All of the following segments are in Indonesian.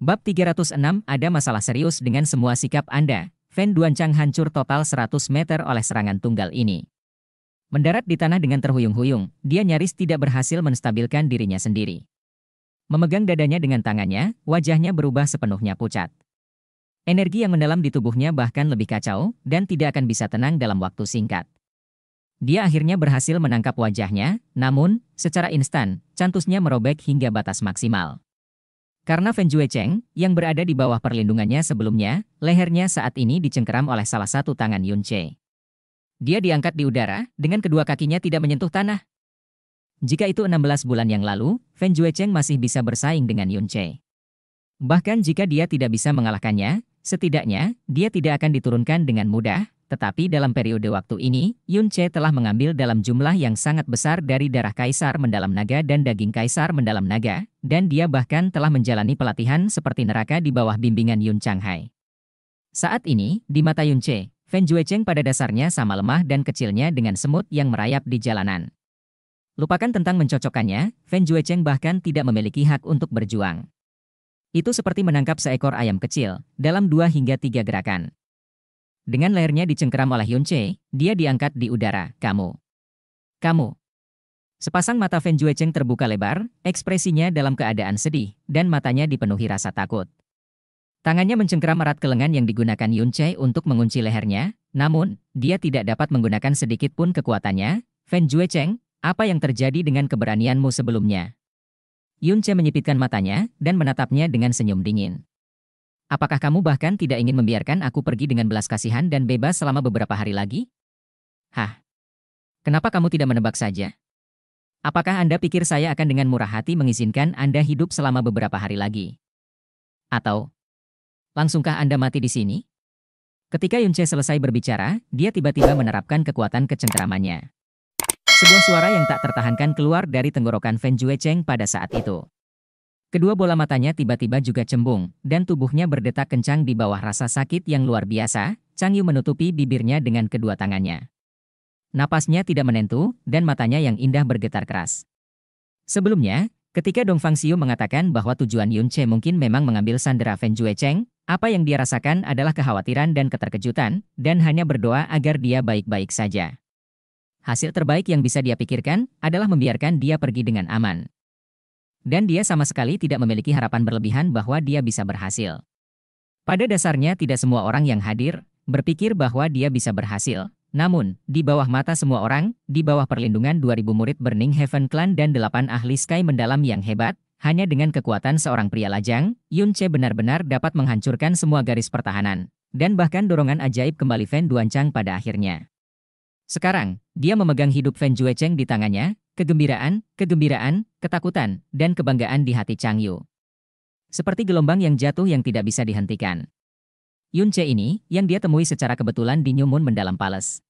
Bab 306 ada masalah serius dengan semua sikap Anda. Fan Duancang hancur total 100 meter oleh serangan tunggal ini. Mendarat di tanah dengan terhuyung-huyung, dia nyaris tidak berhasil menstabilkan dirinya sendiri. Memegang dadanya dengan tangannya, wajahnya berubah sepenuhnya pucat. Energi yang mendalam di tubuhnya bahkan lebih kacau dan tidak akan bisa tenang dalam waktu singkat. Dia akhirnya berhasil menangkap wajahnya, namun secara instan, cantusnya merobek hingga batas maksimal. Karena Fan Cheng, yang berada di bawah perlindungannya sebelumnya, lehernya saat ini dicengkeram oleh salah satu tangan Yun Che. Dia diangkat di udara, dengan kedua kakinya tidak menyentuh tanah. Jika itu 16 bulan yang lalu, Fan Cheng masih bisa bersaing dengan Yun Che. Bahkan jika dia tidak bisa mengalahkannya, setidaknya, dia tidak akan diturunkan dengan mudah, tetapi dalam periode waktu ini, Yun Che telah mengambil dalam jumlah yang sangat besar dari darah kaisar mendalam naga dan daging kaisar mendalam naga, dan dia bahkan telah menjalani pelatihan seperti neraka di bawah bimbingan Yun Chang Hai. Saat ini, di mata Yun Che, Fan Juecheng pada dasarnya sama lemah dan kecilnya dengan semut yang merayap di jalanan. Lupakan tentang mencocokkannya, Fan Juecheng bahkan tidak memiliki hak untuk berjuang. Itu seperti menangkap seekor ayam kecil, dalam dua hingga tiga gerakan. Dengan lehernya dicengkeram oleh Yunche, dia diangkat di udara. Kamu. Kamu. Sepasang mata Fan Juecheng terbuka lebar, ekspresinya dalam keadaan sedih, dan matanya dipenuhi rasa takut. Tangannya mencengkeram erat ke lengan yang digunakan Yun untuk mengunci lehernya, namun, dia tidak dapat menggunakan sedikit pun kekuatannya. Fan Juecheng, apa yang terjadi dengan keberanianmu sebelumnya? Yun menyipitkan matanya dan menatapnya dengan senyum dingin. Apakah kamu bahkan tidak ingin membiarkan aku pergi dengan belas kasihan dan bebas selama beberapa hari lagi? Hah? Kenapa kamu tidak menebak saja? Apakah Anda pikir saya akan dengan murah hati mengizinkan Anda hidup selama beberapa hari lagi? Atau, langsungkah Anda mati di sini? Ketika Yunce selesai berbicara, dia tiba-tiba menerapkan kekuatan kecengkeramannya. Sebuah suara yang tak tertahankan keluar dari tenggorokan Feng Fan Cheng pada saat itu. Kedua bola matanya tiba-tiba juga cembung, dan tubuhnya berdetak kencang di bawah rasa sakit yang luar biasa, Chang Yu menutupi bibirnya dengan kedua tangannya. Napasnya tidak menentu, dan matanya yang indah bergetar keras. Sebelumnya, ketika Dong Fang Xiu mengatakan bahwa tujuan Yun Che mungkin memang mengambil sandera Feng Jue Cheng, apa yang dia rasakan adalah kekhawatiran dan keterkejutan, dan hanya berdoa agar dia baik-baik saja. Hasil terbaik yang bisa dia pikirkan adalah membiarkan dia pergi dengan aman. Dan dia sama sekali tidak memiliki harapan berlebihan bahwa dia bisa berhasil. Pada dasarnya tidak semua orang yang hadir berpikir bahwa dia bisa berhasil. Namun, di bawah mata semua orang, di bawah perlindungan 2000 murid Burning Heaven Clan dan 8 ahli Sky mendalam yang hebat, hanya dengan kekuatan seorang pria lajang, Yun Che benar-benar dapat menghancurkan semua garis pertahanan. Dan bahkan dorongan ajaib kembali Fan Duancang pada akhirnya. Sekarang, dia memegang hidup Fan Cheng di tangannya, Kegembiraan, kegembiraan, ketakutan, dan kebanggaan di hati Chang Yu. Seperti gelombang yang jatuh yang tidak bisa dihentikan. Yun Che ini, yang dia temui secara kebetulan di New Moon mendalam palace.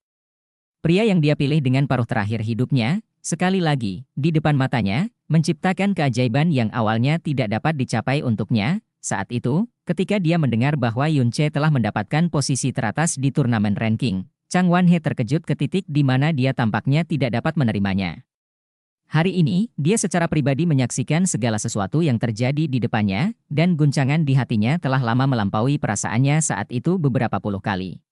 Pria yang dia pilih dengan paruh terakhir hidupnya, sekali lagi, di depan matanya, menciptakan keajaiban yang awalnya tidak dapat dicapai untuknya. Saat itu, ketika dia mendengar bahwa Yun Che telah mendapatkan posisi teratas di turnamen ranking, Chang Wan He terkejut ke titik di mana dia tampaknya tidak dapat menerimanya. Hari ini, dia secara pribadi menyaksikan segala sesuatu yang terjadi di depannya, dan guncangan di hatinya telah lama melampaui perasaannya saat itu beberapa puluh kali.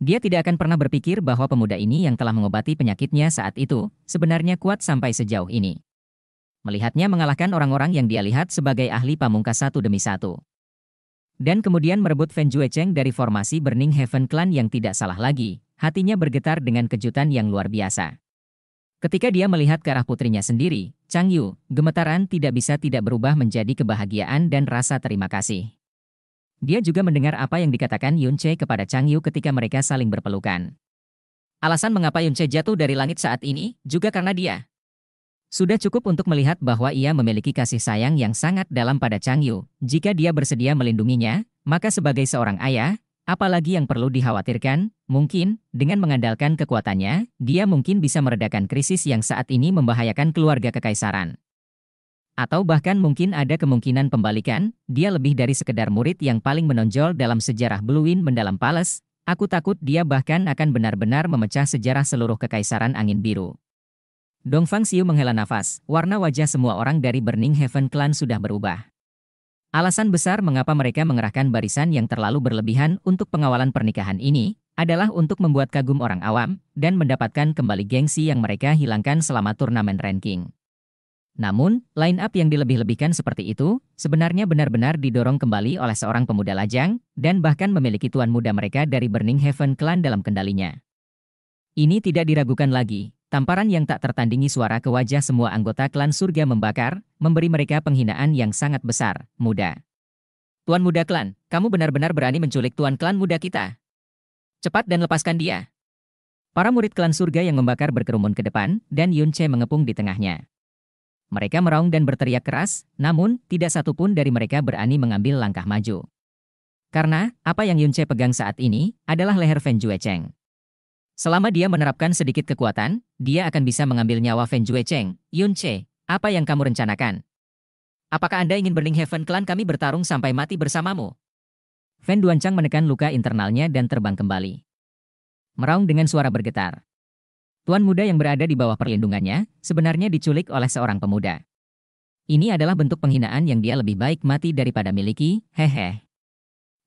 Dia tidak akan pernah berpikir bahwa pemuda ini yang telah mengobati penyakitnya saat itu, sebenarnya kuat sampai sejauh ini. Melihatnya mengalahkan orang-orang yang dia lihat sebagai ahli pamungkas satu demi satu dan kemudian merebut Fan Juecheng dari formasi Burning Heaven Clan yang tidak salah lagi. Hatinya bergetar dengan kejutan yang luar biasa. Ketika dia melihat ke arah putrinya sendiri, Chang Yu, gemetaran tidak bisa tidak berubah menjadi kebahagiaan dan rasa terima kasih. Dia juga mendengar apa yang dikatakan Yun Che kepada Chang Yu ketika mereka saling berpelukan. Alasan mengapa Yun Che jatuh dari langit saat ini juga karena dia. Sudah cukup untuk melihat bahwa ia memiliki kasih sayang yang sangat dalam pada Chang Yu. Jika dia bersedia melindunginya, maka sebagai seorang ayah, Apalagi yang perlu dikhawatirkan, mungkin, dengan mengandalkan kekuatannya, dia mungkin bisa meredakan krisis yang saat ini membahayakan keluarga kekaisaran. Atau bahkan mungkin ada kemungkinan pembalikan, dia lebih dari sekedar murid yang paling menonjol dalam sejarah Wind mendalam Palace, aku takut dia bahkan akan benar-benar memecah sejarah seluruh kekaisaran angin biru. Dongfang Xiu menghela nafas, warna wajah semua orang dari Burning Heaven Clan sudah berubah. Alasan besar mengapa mereka mengerahkan barisan yang terlalu berlebihan untuk pengawalan pernikahan ini adalah untuk membuat kagum orang awam dan mendapatkan kembali gengsi yang mereka hilangkan selama turnamen ranking. Namun, line-up yang dilebih-lebihkan seperti itu sebenarnya benar-benar didorong kembali oleh seorang pemuda lajang dan bahkan memiliki tuan muda mereka dari Burning Heaven Clan dalam kendalinya. Ini tidak diragukan lagi, Tamparan yang tak tertandingi suara ke wajah semua anggota klan surga membakar, memberi mereka penghinaan yang sangat besar, muda. Tuan muda klan, kamu benar-benar berani menculik tuan klan muda kita. Cepat dan lepaskan dia. Para murid klan surga yang membakar berkerumun ke depan, dan Yun Che mengepung di tengahnya. Mereka meraung dan berteriak keras, namun tidak satu pun dari mereka berani mengambil langkah maju. Karena, apa yang Yun Che pegang saat ini, adalah leher Feng Jue Cheng. Selama dia menerapkan sedikit kekuatan, dia akan bisa mengambil nyawa Feng Jue Cheng, Yun Che. Apa yang kamu rencanakan? Apakah Anda ingin Burning Heaven Clan kami bertarung sampai mati bersamamu? Feng Duanchang menekan luka internalnya dan terbang kembali. Meraung dengan suara bergetar. Tuan muda yang berada di bawah perlindungannya sebenarnya diculik oleh seorang pemuda. Ini adalah bentuk penghinaan yang dia lebih baik mati daripada miliki, hehe.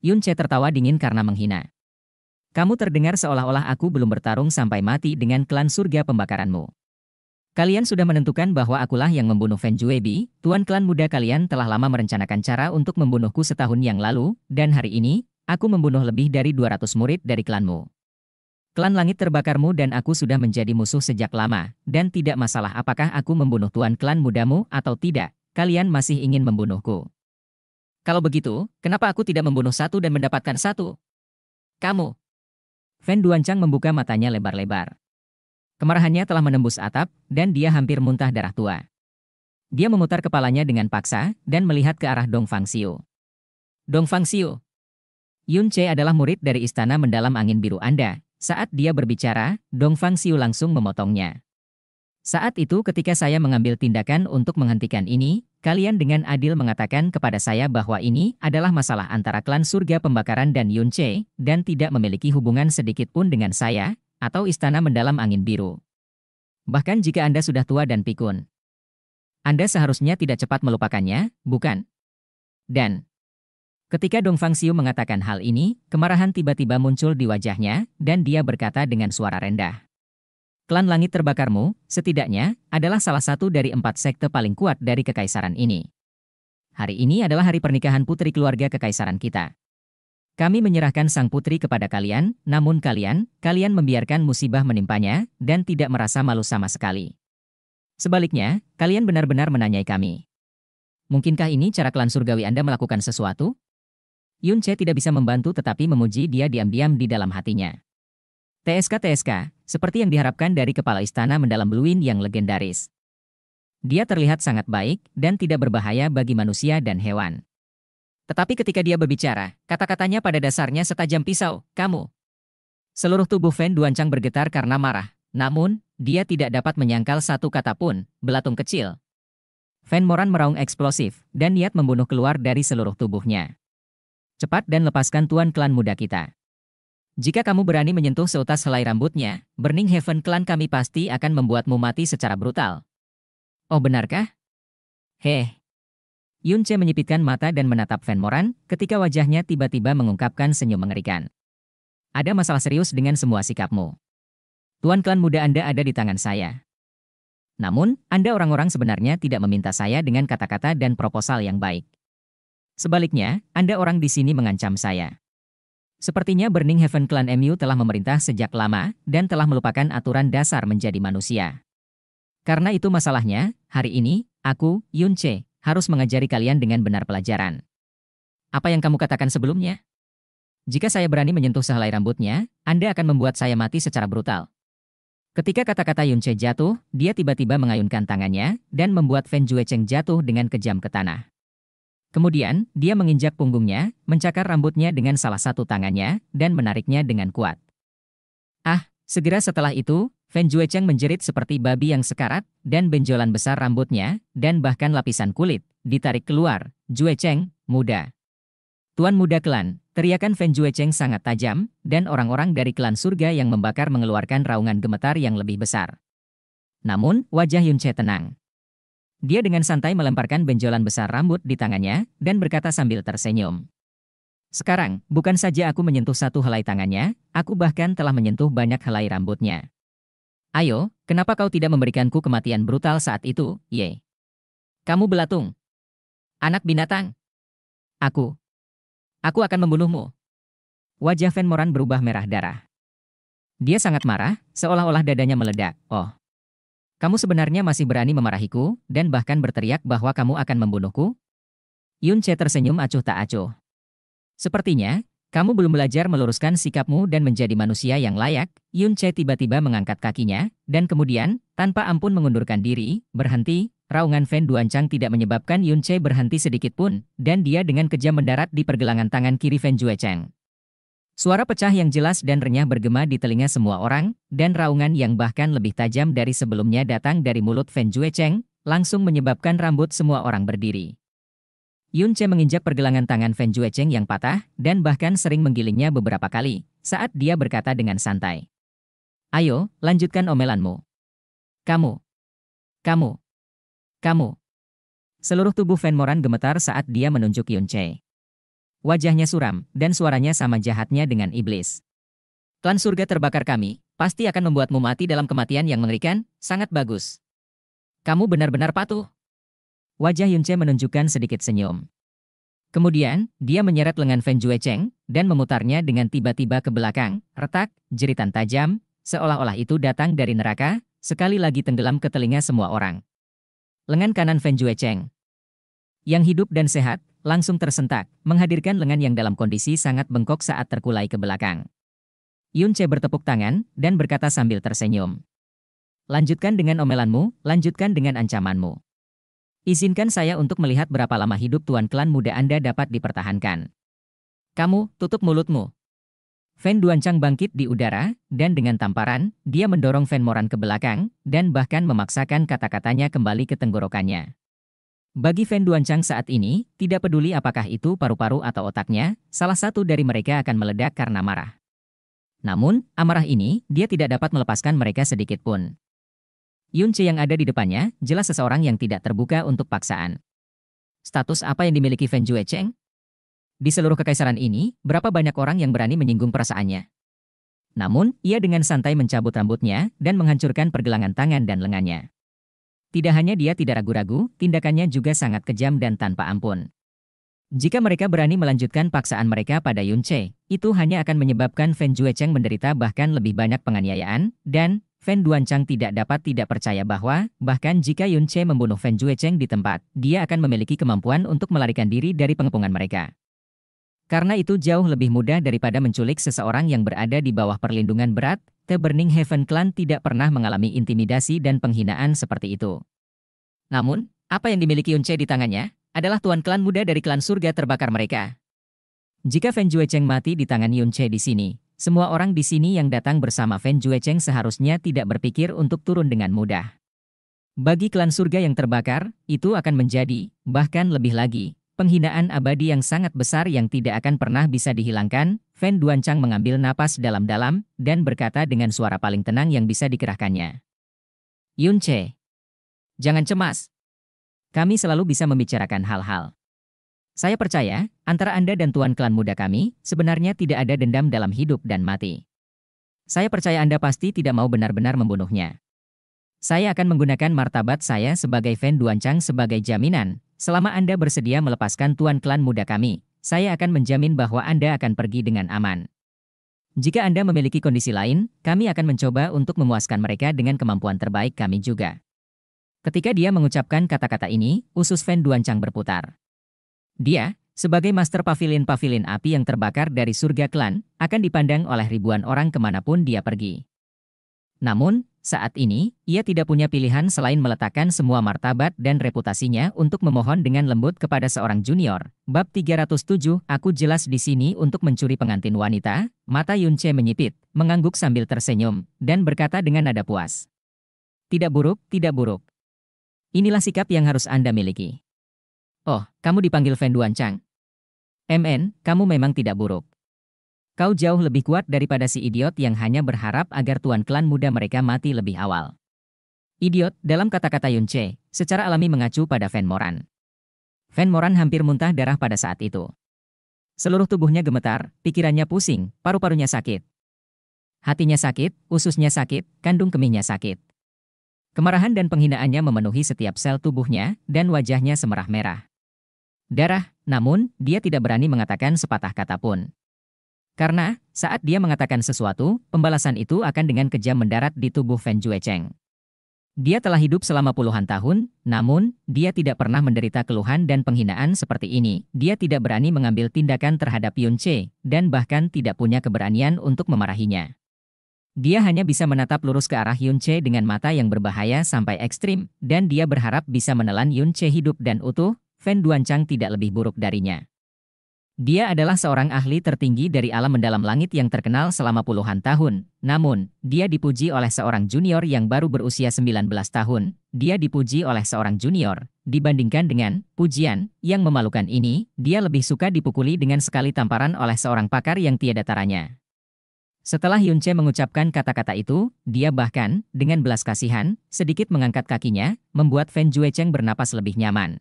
Yun Che tertawa dingin karena menghina. Kamu terdengar seolah-olah aku belum bertarung sampai mati dengan klan surga pembakaranmu. Kalian sudah menentukan bahwa akulah yang membunuh Fan Juebi, tuan klan muda kalian telah lama merencanakan cara untuk membunuhku setahun yang lalu, dan hari ini, aku membunuh lebih dari 200 murid dari klanmu. Klan langit terbakarmu dan aku sudah menjadi musuh sejak lama, dan tidak masalah apakah aku membunuh tuan klan mudamu atau tidak, kalian masih ingin membunuhku. Kalau begitu, kenapa aku tidak membunuh satu dan mendapatkan satu? Kamu, Fan Duanchang membuka matanya lebar-lebar. Kemarahannya telah menembus atap, dan dia hampir muntah darah tua. Dia memutar kepalanya dengan paksa, dan melihat ke arah Dong Fang Xiu. Dong Fang Xiu. Yun Che adalah murid dari Istana Mendalam Angin Biru Anda. Saat dia berbicara, Dong Fang Xiu langsung memotongnya. Saat itu ketika saya mengambil tindakan untuk menghentikan ini, kalian dengan adil mengatakan kepada saya bahwa ini adalah masalah antara klan surga pembakaran dan Yunche, dan tidak memiliki hubungan sedikit pun dengan saya, atau istana mendalam angin biru. Bahkan jika Anda sudah tua dan pikun. Anda seharusnya tidak cepat melupakannya, bukan? Dan ketika Dong Fang Xiu mengatakan hal ini, kemarahan tiba-tiba muncul di wajahnya, dan dia berkata dengan suara rendah klan langit terbakarmu, setidaknya, adalah salah satu dari empat sekte paling kuat dari kekaisaran ini. Hari ini adalah hari pernikahan putri keluarga kekaisaran kita. Kami menyerahkan sang putri kepada kalian, namun kalian, kalian membiarkan musibah menimpanya, dan tidak merasa malu sama sekali. Sebaliknya, kalian benar-benar menanyai kami. Mungkinkah ini cara klan surgawi Anda melakukan sesuatu? Yun tidak bisa membantu tetapi memuji dia diam-diam di dalam hatinya. TSK-TSK, seperti yang diharapkan dari kepala istana mendalam Bluin yang legendaris. Dia terlihat sangat baik dan tidak berbahaya bagi manusia dan hewan. Tetapi ketika dia berbicara, kata-katanya pada dasarnya setajam pisau, kamu. Seluruh tubuh Fan Duancang bergetar karena marah, namun, dia tidak dapat menyangkal satu kata pun, belatung kecil. Fan Moran meraung eksplosif, dan niat membunuh keluar dari seluruh tubuhnya. Cepat dan lepaskan tuan klan muda kita. Jika kamu berani menyentuh seutas helai rambutnya, Burning Heaven Clan kami pasti akan membuatmu mati secara brutal. Oh benarkah? Heh. Yun Che menyipitkan mata dan menatap Van Moran ketika wajahnya tiba-tiba mengungkapkan senyum mengerikan. Ada masalah serius dengan semua sikapmu. Tuan klan muda Anda ada di tangan saya. Namun, Anda orang-orang sebenarnya tidak meminta saya dengan kata-kata dan proposal yang baik. Sebaliknya, Anda orang di sini mengancam saya. Sepertinya Burning Heaven Clan MU telah memerintah sejak lama dan telah melupakan aturan dasar menjadi manusia. Karena itu masalahnya, hari ini, aku, Yun Che, harus mengajari kalian dengan benar pelajaran. Apa yang kamu katakan sebelumnya? Jika saya berani menyentuh sehelai rambutnya, Anda akan membuat saya mati secara brutal. Ketika kata-kata Yun Che jatuh, dia tiba-tiba mengayunkan tangannya dan membuat Fan Cheng jatuh dengan kejam ke tanah. Kemudian, dia menginjak punggungnya, mencakar rambutnya dengan salah satu tangannya, dan menariknya dengan kuat. Ah, segera setelah itu, Fan Juecheng menjerit seperti babi yang sekarat, dan benjolan besar rambutnya, dan bahkan lapisan kulit, ditarik keluar. Juecheng, muda. Tuan muda klan, teriakan Fan Juecheng sangat tajam, dan orang-orang dari klan surga yang membakar mengeluarkan raungan gemetar yang lebih besar. Namun, wajah Yunche tenang. Dia dengan santai melemparkan benjolan besar rambut di tangannya dan berkata sambil tersenyum. Sekarang, bukan saja aku menyentuh satu helai tangannya, aku bahkan telah menyentuh banyak helai rambutnya. Ayo, kenapa kau tidak memberikanku kematian brutal saat itu, ye? Kamu belatung. Anak binatang. Aku. Aku akan membunuhmu. Wajah Van Moran berubah merah darah. Dia sangat marah, seolah-olah dadanya meledak. Oh, kamu sebenarnya masih berani memarahiku, dan bahkan berteriak bahwa kamu akan membunuhku? Yun Che tersenyum acuh tak acuh. Sepertinya, kamu belum belajar meluruskan sikapmu dan menjadi manusia yang layak, Yun Che tiba-tiba mengangkat kakinya, dan kemudian, tanpa ampun mengundurkan diri, berhenti, raungan Fan Duancang tidak menyebabkan Yun Che berhenti sedikit pun, dan dia dengan kejam mendarat di pergelangan tangan kiri Fan Cheng. Suara pecah yang jelas dan renyah bergema di telinga semua orang, dan raungan yang bahkan lebih tajam dari sebelumnya datang dari mulut Fan Cheng, langsung menyebabkan rambut semua orang berdiri. Yun Che menginjak pergelangan tangan Fan Cheng yang patah, dan bahkan sering menggilingnya beberapa kali, saat dia berkata dengan santai. Ayo, lanjutkan omelanmu. Kamu. Kamu. Kamu. Seluruh tubuh Fan Moran gemetar saat dia menunjuk Yun Che wajahnya suram, dan suaranya sama jahatnya dengan iblis. Tuan surga terbakar kami, pasti akan membuatmu mati dalam kematian yang mengerikan, sangat bagus. Kamu benar-benar patuh. Wajah Yunce menunjukkan sedikit senyum. Kemudian, dia menyeret lengan Feng Jue Cheng dan memutarnya dengan tiba-tiba ke belakang, retak, jeritan tajam, seolah-olah itu datang dari neraka, sekali lagi tenggelam ke telinga semua orang. Lengan kanan Feng Jue Cheng. Yang hidup dan sehat, langsung tersentak, menghadirkan lengan yang dalam kondisi sangat bengkok saat terkulai ke belakang. Yun Che bertepuk tangan dan berkata sambil tersenyum. Lanjutkan dengan omelanmu, lanjutkan dengan ancamanmu. Izinkan saya untuk melihat berapa lama hidup tuan klan muda Anda dapat dipertahankan. Kamu, tutup mulutmu. Fan Duancang bangkit di udara, dan dengan tamparan, dia mendorong Fan Moran ke belakang, dan bahkan memaksakan kata-katanya kembali ke tenggorokannya. Bagi Fan Duancang saat ini, tidak peduli apakah itu paru-paru atau otaknya, salah satu dari mereka akan meledak karena marah. Namun, amarah ini, dia tidak dapat melepaskan mereka sedikit pun. Yun Che yang ada di depannya, jelas seseorang yang tidak terbuka untuk paksaan. Status apa yang dimiliki Fan Jue Cheng? Di seluruh kekaisaran ini, berapa banyak orang yang berani menyinggung perasaannya? Namun, ia dengan santai mencabut rambutnya dan menghancurkan pergelangan tangan dan lengannya. Tidak hanya dia tidak ragu-ragu, tindakannya juga sangat kejam dan tanpa ampun. Jika mereka berani melanjutkan paksaan mereka pada Yun Che, itu hanya akan menyebabkan Fan Cheng menderita bahkan lebih banyak penganiayaan, dan Fan Duanchang tidak dapat tidak percaya bahwa, bahkan jika Yun Che membunuh Fan Cheng di tempat, dia akan memiliki kemampuan untuk melarikan diri dari pengepungan mereka. Karena itu jauh lebih mudah daripada menculik seseorang yang berada di bawah perlindungan berat, The Burning Heaven Clan tidak pernah mengalami intimidasi dan penghinaan seperti itu. Namun, apa yang dimiliki Yunce di tangannya adalah tuan klan muda dari klan surga terbakar mereka. Jika Fan Juecheng mati di tangan Yunce di sini, semua orang di sini yang datang bersama Fan Juecheng seharusnya tidak berpikir untuk turun dengan mudah. Bagi klan surga yang terbakar, itu akan menjadi, bahkan lebih lagi, Penghinaan abadi yang sangat besar yang tidak akan pernah bisa dihilangkan, Fan Duancang mengambil napas dalam-dalam dan berkata dengan suara paling tenang yang bisa dikerahkannya. Yun Che, jangan cemas. Kami selalu bisa membicarakan hal-hal. Saya percaya, antara Anda dan Tuan Klan Muda kami, sebenarnya tidak ada dendam dalam hidup dan mati. Saya percaya Anda pasti tidak mau benar-benar membunuhnya. Saya akan menggunakan martabat saya sebagai Fan Duancang sebagai jaminan Selama Anda bersedia melepaskan tuan klan muda kami, saya akan menjamin bahwa Anda akan pergi dengan aman. Jika Anda memiliki kondisi lain, kami akan mencoba untuk memuaskan mereka dengan kemampuan terbaik kami juga. Ketika dia mengucapkan kata-kata ini, usus Fan Duancang berputar. Dia, sebagai master pavilion-pavilion api yang terbakar dari surga klan, akan dipandang oleh ribuan orang kemanapun dia pergi. Namun, saat ini, ia tidak punya pilihan selain meletakkan semua martabat dan reputasinya untuk memohon dengan lembut kepada seorang junior. Bab 307, aku jelas di sini untuk mencuri pengantin wanita, mata Yunce menyipit, mengangguk sambil tersenyum, dan berkata dengan nada puas. Tidak buruk, tidak buruk. Inilah sikap yang harus Anda miliki. Oh, kamu dipanggil Fenduan Chang. MN, kamu memang tidak buruk. Kau jauh lebih kuat daripada si idiot yang hanya berharap agar tuan klan muda mereka mati lebih awal. Idiot, dalam kata-kata Yun Che, secara alami mengacu pada Van Moran. Van Moran hampir muntah darah pada saat itu. Seluruh tubuhnya gemetar, pikirannya pusing, paru-parunya sakit. Hatinya sakit, ususnya sakit, kandung kemihnya sakit. Kemarahan dan penghinaannya memenuhi setiap sel tubuhnya, dan wajahnya semerah merah. Darah, namun, dia tidak berani mengatakan sepatah kata pun. Karena, saat dia mengatakan sesuatu, pembalasan itu akan dengan kejam mendarat di tubuh Feng Jue Cheng. Dia telah hidup selama puluhan tahun, namun, dia tidak pernah menderita keluhan dan penghinaan seperti ini. Dia tidak berani mengambil tindakan terhadap Yun Che, dan bahkan tidak punya keberanian untuk memarahinya. Dia hanya bisa menatap lurus ke arah Yun Che dengan mata yang berbahaya sampai ekstrim, dan dia berharap bisa menelan Yun Che hidup dan utuh, Fan Duancang tidak lebih buruk darinya. Dia adalah seorang ahli tertinggi dari alam mendalam langit yang terkenal selama puluhan tahun. Namun, dia dipuji oleh seorang junior yang baru berusia 19 tahun. Dia dipuji oleh seorang junior. Dibandingkan dengan pujian yang memalukan ini, dia lebih suka dipukuli dengan sekali tamparan oleh seorang pakar yang tiada taranya. Setelah Yun Che mengucapkan kata-kata itu, dia bahkan, dengan belas kasihan, sedikit mengangkat kakinya, membuat Feng Jue Cheng bernapas lebih nyaman.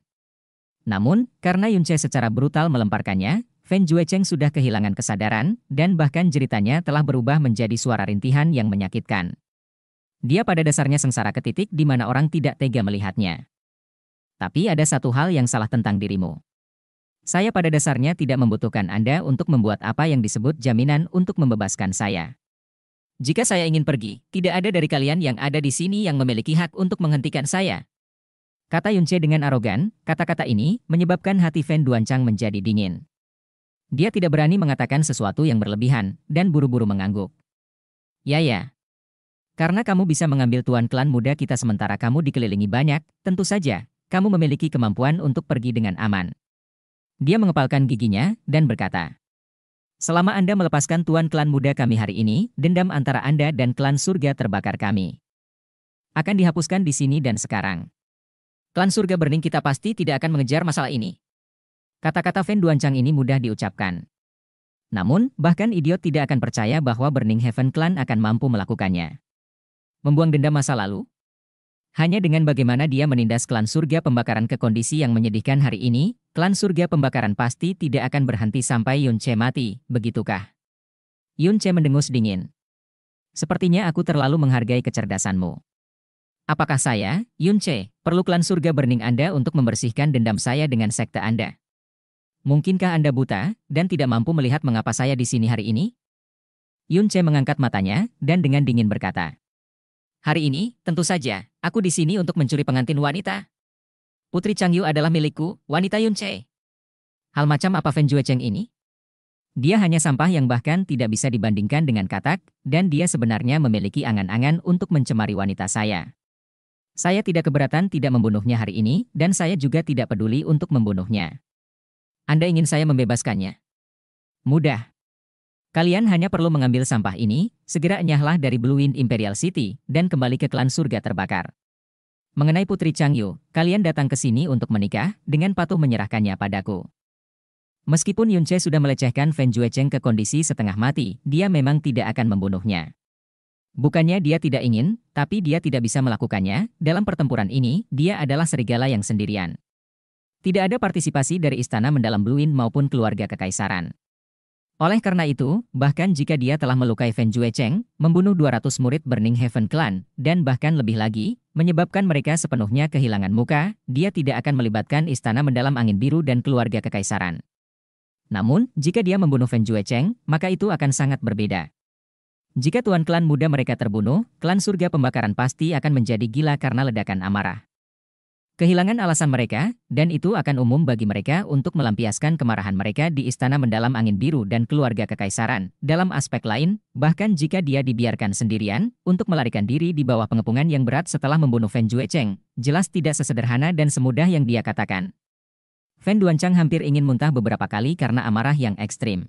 Namun, karena Yunche secara brutal melemparkannya, Fan Juecheng sudah kehilangan kesadaran, dan bahkan jeritannya telah berubah menjadi suara rintihan yang menyakitkan. Dia pada dasarnya sengsara ke titik di mana orang tidak tega melihatnya. Tapi ada satu hal yang salah tentang dirimu. Saya pada dasarnya tidak membutuhkan Anda untuk membuat apa yang disebut jaminan untuk membebaskan saya. Jika saya ingin pergi, tidak ada dari kalian yang ada di sini yang memiliki hak untuk menghentikan saya. Kata Yunce dengan arogan, kata-kata ini menyebabkan hati Fan Duancang menjadi dingin. Dia tidak berani mengatakan sesuatu yang berlebihan, dan buru-buru mengangguk. Ya ya. Karena kamu bisa mengambil tuan klan muda kita sementara kamu dikelilingi banyak, tentu saja, kamu memiliki kemampuan untuk pergi dengan aman. Dia mengepalkan giginya, dan berkata, Selama Anda melepaskan tuan klan muda kami hari ini, dendam antara Anda dan klan surga terbakar kami. Akan dihapuskan di sini dan sekarang. Klan surga Burning kita pasti tidak akan mengejar masalah ini. Kata-kata Fen Duancang ini mudah diucapkan. Namun, bahkan idiot tidak akan percaya bahwa Burning Heaven Clan akan mampu melakukannya. Membuang dendam masa lalu? Hanya dengan bagaimana dia menindas klan surga pembakaran ke kondisi yang menyedihkan hari ini, klan surga pembakaran pasti tidak akan berhenti sampai Yun Che mati, begitukah? Yun Che mendengus dingin. Sepertinya aku terlalu menghargai kecerdasanmu. Apakah saya, Yun Che, Perlu klan surga burning Anda untuk membersihkan dendam saya dengan sekte Anda. Mungkinkah Anda buta dan tidak mampu melihat mengapa saya di sini hari ini? Yun Che mengangkat matanya dan dengan dingin berkata, Hari ini, tentu saja, aku di sini untuk mencuri pengantin wanita. Putri Chang Yu adalah milikku, wanita Yun Che. Hal macam apa Feng Jue Cheng ini? Dia hanya sampah yang bahkan tidak bisa dibandingkan dengan katak, dan dia sebenarnya memiliki angan-angan untuk mencemari wanita saya. Saya tidak keberatan tidak membunuhnya hari ini, dan saya juga tidak peduli untuk membunuhnya. Anda ingin saya membebaskannya? Mudah. Kalian hanya perlu mengambil sampah ini, segera nyahlah dari Blue Wind Imperial City, dan kembali ke klan surga terbakar. Mengenai Putri Changyu, kalian datang ke sini untuk menikah, dengan patuh menyerahkannya padaku. Meskipun Yunche sudah melecehkan Fan Cheng ke kondisi setengah mati, dia memang tidak akan membunuhnya. Bukannya dia tidak ingin, tapi dia tidak bisa melakukannya. Dalam pertempuran ini, dia adalah serigala yang sendirian. Tidak ada partisipasi dari istana mendalam Bluin maupun keluarga kekaisaran. Oleh karena itu, bahkan jika dia telah melukai Feng Fan Cheng, membunuh 200 murid Burning Heaven Clan, dan bahkan lebih lagi, menyebabkan mereka sepenuhnya kehilangan muka, dia tidak akan melibatkan istana mendalam angin biru dan keluarga kekaisaran. Namun, jika dia membunuh Feng Fan Cheng, maka itu akan sangat berbeda. Jika tuan klan muda mereka terbunuh, klan surga pembakaran pasti akan menjadi gila karena ledakan amarah. Kehilangan alasan mereka, dan itu akan umum bagi mereka untuk melampiaskan kemarahan mereka di istana mendalam angin biru dan keluarga kekaisaran. Dalam aspek lain, bahkan jika dia dibiarkan sendirian, untuk melarikan diri di bawah pengepungan yang berat setelah membunuh Fan Juecheng, jelas tidak sesederhana dan semudah yang dia katakan. Fan Duanchang hampir ingin muntah beberapa kali karena amarah yang ekstrim.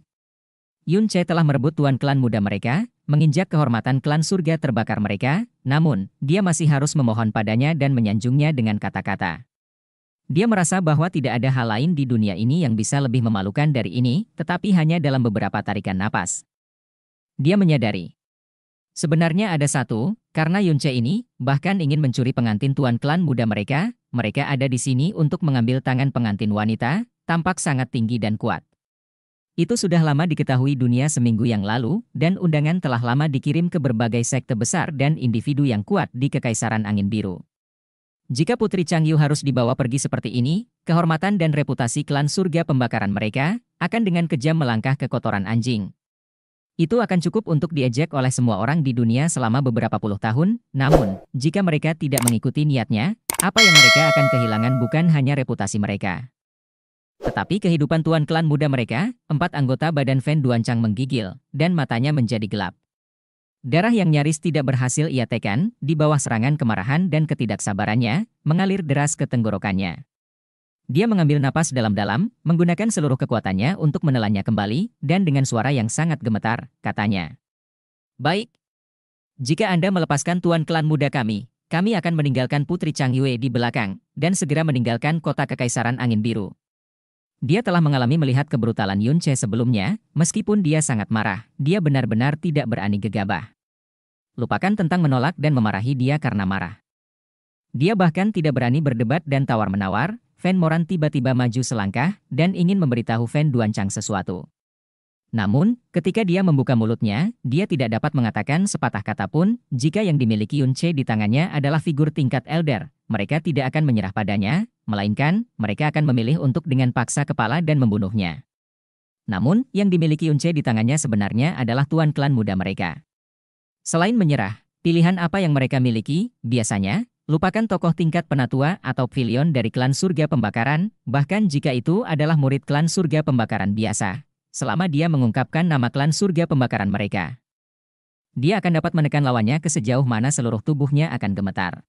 Yun Che telah merebut tuan klan muda mereka, menginjak kehormatan klan surga terbakar mereka, namun, dia masih harus memohon padanya dan menyanjungnya dengan kata-kata. Dia merasa bahwa tidak ada hal lain di dunia ini yang bisa lebih memalukan dari ini, tetapi hanya dalam beberapa tarikan napas. Dia menyadari. Sebenarnya ada satu, karena Yunce ini, bahkan ingin mencuri pengantin tuan klan muda mereka, mereka ada di sini untuk mengambil tangan pengantin wanita, tampak sangat tinggi dan kuat. Itu sudah lama diketahui dunia seminggu yang lalu, dan undangan telah lama dikirim ke berbagai sekte besar dan individu yang kuat di Kekaisaran Angin Biru. Jika Putri Chang harus dibawa pergi seperti ini, kehormatan dan reputasi klan surga pembakaran mereka akan dengan kejam melangkah ke kotoran anjing. Itu akan cukup untuk diejek oleh semua orang di dunia selama beberapa puluh tahun, namun, jika mereka tidak mengikuti niatnya, apa yang mereka akan kehilangan bukan hanya reputasi mereka. Tetapi kehidupan tuan klan muda mereka, empat anggota badan Fan Duancang menggigil, dan matanya menjadi gelap. Darah yang nyaris tidak berhasil ia tekan, di bawah serangan kemarahan dan ketidaksabarannya, mengalir deras ke tenggorokannya. Dia mengambil napas dalam-dalam, menggunakan seluruh kekuatannya untuk menelannya kembali, dan dengan suara yang sangat gemetar, katanya. Baik. Jika Anda melepaskan tuan klan muda kami, kami akan meninggalkan Putri Chang Yue di belakang, dan segera meninggalkan kota Kekaisaran Angin Biru. Dia telah mengalami melihat kebrutalan Yun Che sebelumnya, meskipun dia sangat marah, dia benar-benar tidak berani gegabah. Lupakan tentang menolak dan memarahi dia karena marah. Dia bahkan tidak berani berdebat dan tawar-menawar, Fan Moran tiba-tiba maju selangkah dan ingin memberitahu Fan Duancang sesuatu. Namun, ketika dia membuka mulutnya, dia tidak dapat mengatakan sepatah kata pun jika yang dimiliki Yun Che di tangannya adalah figur tingkat Elder, mereka tidak akan menyerah padanya, melainkan mereka akan memilih untuk dengan paksa kepala dan membunuhnya. Namun, yang dimiliki Unce di tangannya sebenarnya adalah tuan klan muda mereka. Selain menyerah, pilihan apa yang mereka miliki, biasanya, lupakan tokoh tingkat penatua atau filion dari klan surga pembakaran, bahkan jika itu adalah murid klan surga pembakaran biasa, selama dia mengungkapkan nama klan surga pembakaran mereka. Dia akan dapat menekan lawannya ke sejauh mana seluruh tubuhnya akan gemetar.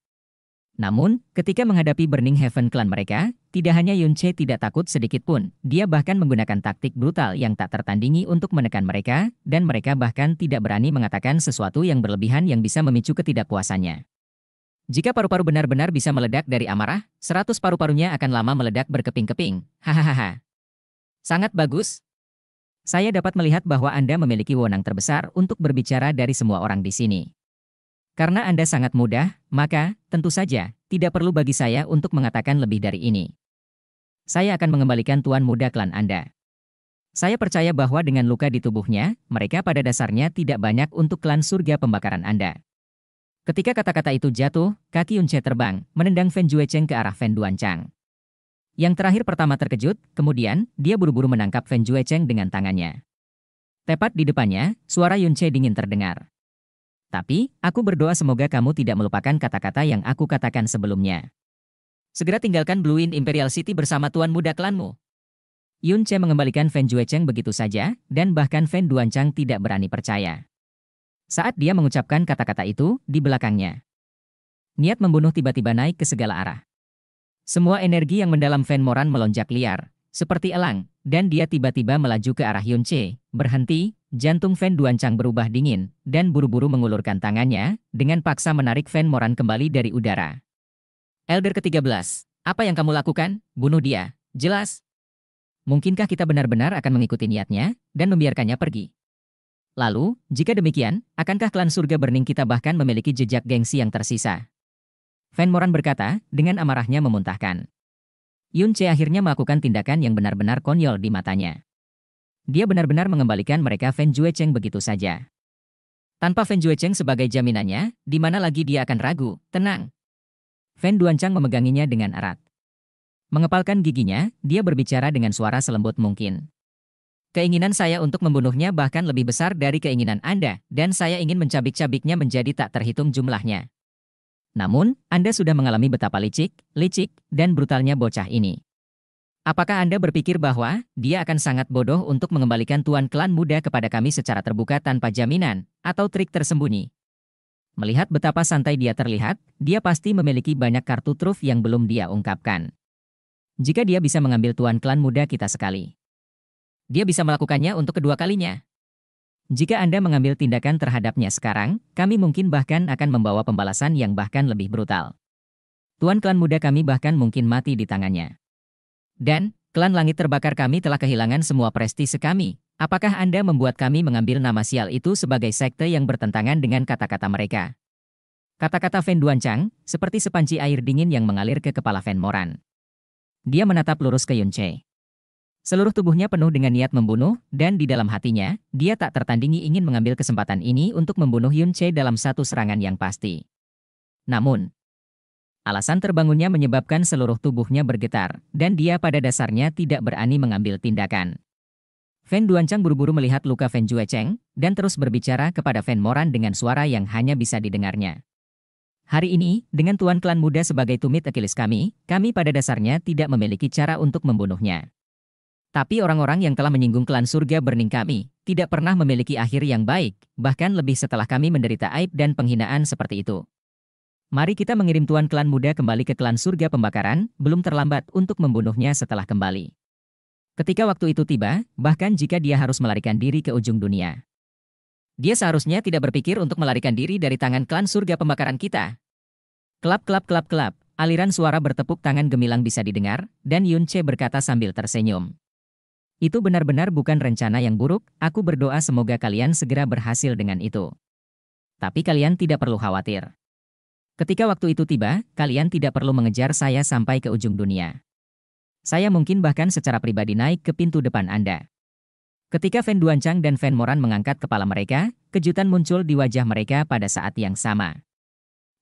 Namun, ketika menghadapi Burning Heaven klan mereka, tidak hanya Yunche tidak takut sedikit pun, dia bahkan menggunakan taktik brutal yang tak tertandingi untuk menekan mereka, dan mereka bahkan tidak berani mengatakan sesuatu yang berlebihan yang bisa memicu ketidakpuasannya. Jika paru-paru benar-benar bisa meledak dari amarah, 100 paru-parunya akan lama meledak berkeping-keping. Hahaha. Sangat bagus. Saya dapat melihat bahwa Anda memiliki wewenang terbesar untuk berbicara dari semua orang di sini. Karena Anda sangat mudah, maka, tentu saja, tidak perlu bagi saya untuk mengatakan lebih dari ini. Saya akan mengembalikan tuan muda klan Anda. Saya percaya bahwa dengan luka di tubuhnya, mereka pada dasarnya tidak banyak untuk klan surga pembakaran Anda. Ketika kata-kata itu jatuh, kaki Yunche terbang, menendang Fan Juecheng ke arah Fan Duancang. Yang terakhir pertama terkejut, kemudian dia buru-buru menangkap Fan Juecheng dengan tangannya. Tepat di depannya, suara Yunche dingin terdengar. Tapi, aku berdoa semoga kamu tidak melupakan kata-kata yang aku katakan sebelumnya. Segera tinggalkan Blue Wind Imperial City bersama tuan muda klanmu. Yun Che mengembalikan Fan Cheng begitu saja, dan bahkan Fan Chang tidak berani percaya. Saat dia mengucapkan kata-kata itu, di belakangnya. Niat membunuh tiba-tiba naik ke segala arah. Semua energi yang mendalam Fan Moran melonjak liar, seperti elang, dan dia tiba-tiba melaju ke arah Yun Che, berhenti, Jantung Fan Duancang berubah dingin, dan buru-buru mengulurkan tangannya, dengan paksa menarik Fen Moran kembali dari udara. Elder ke-13, apa yang kamu lakukan? Bunuh dia, jelas. Mungkinkah kita benar-benar akan mengikuti niatnya, dan membiarkannya pergi? Lalu, jika demikian, akankah klan surga berning kita bahkan memiliki jejak gengsi yang tersisa? Fen Moran berkata, dengan amarahnya memuntahkan. Yun Che akhirnya melakukan tindakan yang benar-benar konyol di matanya. Dia benar-benar mengembalikan mereka Fan Juecheng begitu saja. Tanpa Fan Juecheng sebagai jaminannya, di mana lagi dia akan ragu, tenang. Fan Duancang memeganginya dengan erat. Mengepalkan giginya, dia berbicara dengan suara selembut mungkin. Keinginan saya untuk membunuhnya bahkan lebih besar dari keinginan Anda, dan saya ingin mencabik-cabiknya menjadi tak terhitung jumlahnya. Namun, Anda sudah mengalami betapa licik, licik, dan brutalnya bocah ini. Apakah Anda berpikir bahwa dia akan sangat bodoh untuk mengembalikan tuan klan muda kepada kami secara terbuka tanpa jaminan atau trik tersembunyi? Melihat betapa santai dia terlihat, dia pasti memiliki banyak kartu truf yang belum dia ungkapkan. Jika dia bisa mengambil tuan klan muda kita sekali, dia bisa melakukannya untuk kedua kalinya. Jika Anda mengambil tindakan terhadapnya sekarang, kami mungkin bahkan akan membawa pembalasan yang bahkan lebih brutal. Tuan klan muda kami bahkan mungkin mati di tangannya. Dan, klan langit terbakar kami telah kehilangan semua prestise kami. Apakah Anda membuat kami mengambil nama sial itu sebagai sekte yang bertentangan dengan kata-kata mereka? Kata-kata Fen Duancang, seperti sepanci air dingin yang mengalir ke kepala Fen Moran. Dia menatap lurus ke Yun Che. Seluruh tubuhnya penuh dengan niat membunuh, dan di dalam hatinya, dia tak tertandingi ingin mengambil kesempatan ini untuk membunuh Yun Che dalam satu serangan yang pasti. Namun, Alasan terbangunnya menyebabkan seluruh tubuhnya bergetar, dan dia pada dasarnya tidak berani mengambil tindakan. Fan Duancang buru-buru melihat luka Fan Juecheng, dan terus berbicara kepada Fan Moran dengan suara yang hanya bisa didengarnya. Hari ini, dengan Tuan Klan Muda sebagai tumit Achilles kami, kami pada dasarnya tidak memiliki cara untuk membunuhnya. Tapi orang-orang yang telah menyinggung klan surga berning kami, tidak pernah memiliki akhir yang baik, bahkan lebih setelah kami menderita aib dan penghinaan seperti itu. Mari kita mengirim tuan klan muda kembali ke klan surga pembakaran, belum terlambat untuk membunuhnya setelah kembali. Ketika waktu itu tiba, bahkan jika dia harus melarikan diri ke ujung dunia. Dia seharusnya tidak berpikir untuk melarikan diri dari tangan klan surga pembakaran kita. Klap, klap, klap, klap, aliran suara bertepuk tangan gemilang bisa didengar, dan Yun Che berkata sambil tersenyum. Itu benar-benar bukan rencana yang buruk, aku berdoa semoga kalian segera berhasil dengan itu. Tapi kalian tidak perlu khawatir. Ketika waktu itu tiba, kalian tidak perlu mengejar saya sampai ke ujung dunia. Saya mungkin bahkan secara pribadi naik ke pintu depan Anda. Ketika Van Duancang dan Van Moran mengangkat kepala mereka, kejutan muncul di wajah mereka pada saat yang sama.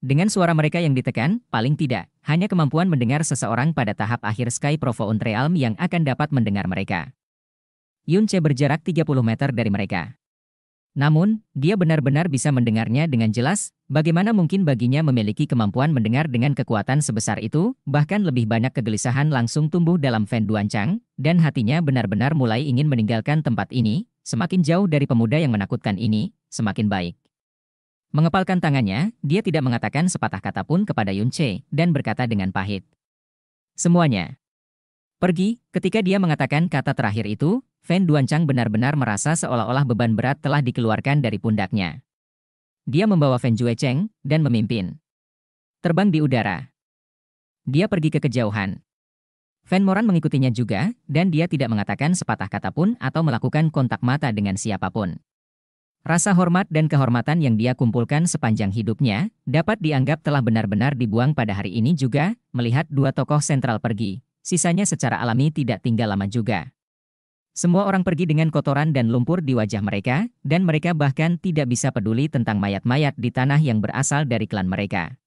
Dengan suara mereka yang ditekan, paling tidak, hanya kemampuan mendengar seseorang pada tahap akhir Sky Provo Realm yang akan dapat mendengar mereka. Yun Che berjarak 30 meter dari mereka. Namun, dia benar-benar bisa mendengarnya dengan jelas, bagaimana mungkin baginya memiliki kemampuan mendengar dengan kekuatan sebesar itu, bahkan lebih banyak kegelisahan langsung tumbuh dalam Fan Duanchang, dan hatinya benar-benar mulai ingin meninggalkan tempat ini, semakin jauh dari pemuda yang menakutkan ini, semakin baik. Mengepalkan tangannya, dia tidak mengatakan sepatah kata pun kepada Yun Che, dan berkata dengan pahit. Semuanya. Pergi, ketika dia mengatakan kata terakhir itu, Fan Duancang benar-benar merasa seolah-olah beban berat telah dikeluarkan dari pundaknya. Dia membawa Fan Cheng dan memimpin. Terbang di udara. Dia pergi ke kejauhan. Fan Moran mengikutinya juga, dan dia tidak mengatakan sepatah kata pun atau melakukan kontak mata dengan siapapun. Rasa hormat dan kehormatan yang dia kumpulkan sepanjang hidupnya dapat dianggap telah benar-benar dibuang pada hari ini juga, melihat dua tokoh sentral pergi. Sisanya secara alami tidak tinggal lama juga. Semua orang pergi dengan kotoran dan lumpur di wajah mereka, dan mereka bahkan tidak bisa peduli tentang mayat-mayat di tanah yang berasal dari klan mereka.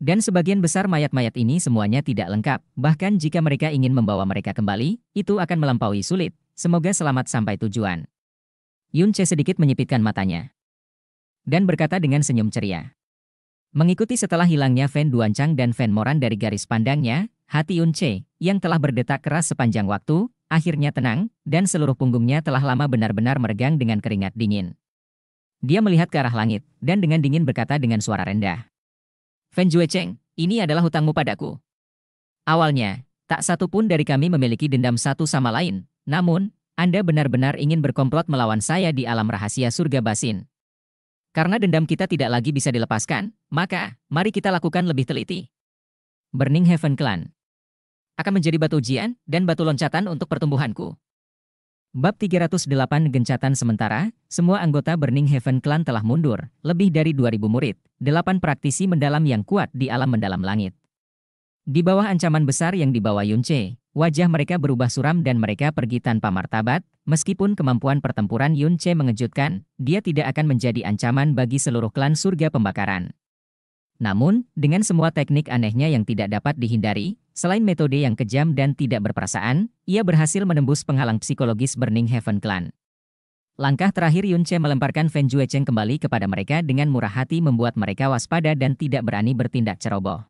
Dan sebagian besar mayat-mayat ini semuanya tidak lengkap, bahkan jika mereka ingin membawa mereka kembali, itu akan melampaui sulit. Semoga selamat sampai tujuan. Yun Che sedikit menyipitkan matanya. Dan berkata dengan senyum ceria. Mengikuti setelah hilangnya Fan Duancang dan Fan Moran dari garis pandangnya, hati Yun Che, yang telah berdetak keras sepanjang waktu, Akhirnya tenang, dan seluruh punggungnya telah lama benar-benar meregang dengan keringat dingin. Dia melihat ke arah langit, dan dengan dingin berkata dengan suara rendah. Fen Cheng, ini adalah hutangmu padaku. Awalnya, tak satu pun dari kami memiliki dendam satu sama lain. Namun, Anda benar-benar ingin berkomplot melawan saya di alam rahasia surga basin. Karena dendam kita tidak lagi bisa dilepaskan, maka mari kita lakukan lebih teliti. Burning Heaven Clan akan menjadi batu ujian dan batu loncatan untuk pertumbuhanku. Bab 308 Gencatan Sementara, semua anggota Burning Heaven Clan telah mundur, lebih dari 2000 murid, 8 praktisi mendalam yang kuat di alam mendalam langit. Di bawah ancaman besar yang dibawa Yunche, wajah mereka berubah suram dan mereka pergi tanpa martabat, meskipun kemampuan pertempuran Yunche mengejutkan, dia tidak akan menjadi ancaman bagi seluruh klan surga pembakaran. Namun, dengan semua teknik anehnya yang tidak dapat dihindari, Selain metode yang kejam dan tidak berperasaan, ia berhasil menembus penghalang psikologis Burning Heaven Clan. Langkah terakhir Yun Yunche melemparkan Fan Cheng kembali kepada mereka dengan murah hati membuat mereka waspada dan tidak berani bertindak ceroboh.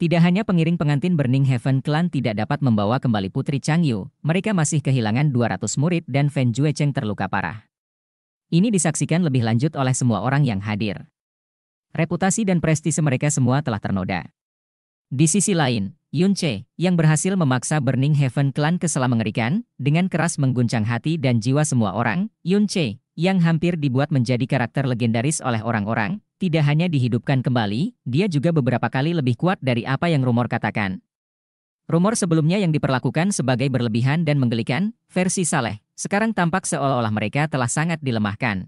Tidak hanya pengiring pengantin Burning Heaven Clan tidak dapat membawa kembali Putri Chang Yu, mereka masih kehilangan 200 murid dan Fan Cheng terluka parah. Ini disaksikan lebih lanjut oleh semua orang yang hadir. Reputasi dan prestise mereka semua telah ternoda. Di sisi lain, Yun Che, yang berhasil memaksa Burning Heaven Clan ke selam mengerikan, dengan keras mengguncang hati dan jiwa semua orang, Yun Che, yang hampir dibuat menjadi karakter legendaris oleh orang-orang, tidak hanya dihidupkan kembali, dia juga beberapa kali lebih kuat dari apa yang rumor katakan. Rumor sebelumnya yang diperlakukan sebagai berlebihan dan menggelikan, versi Saleh, sekarang tampak seolah-olah mereka telah sangat dilemahkan.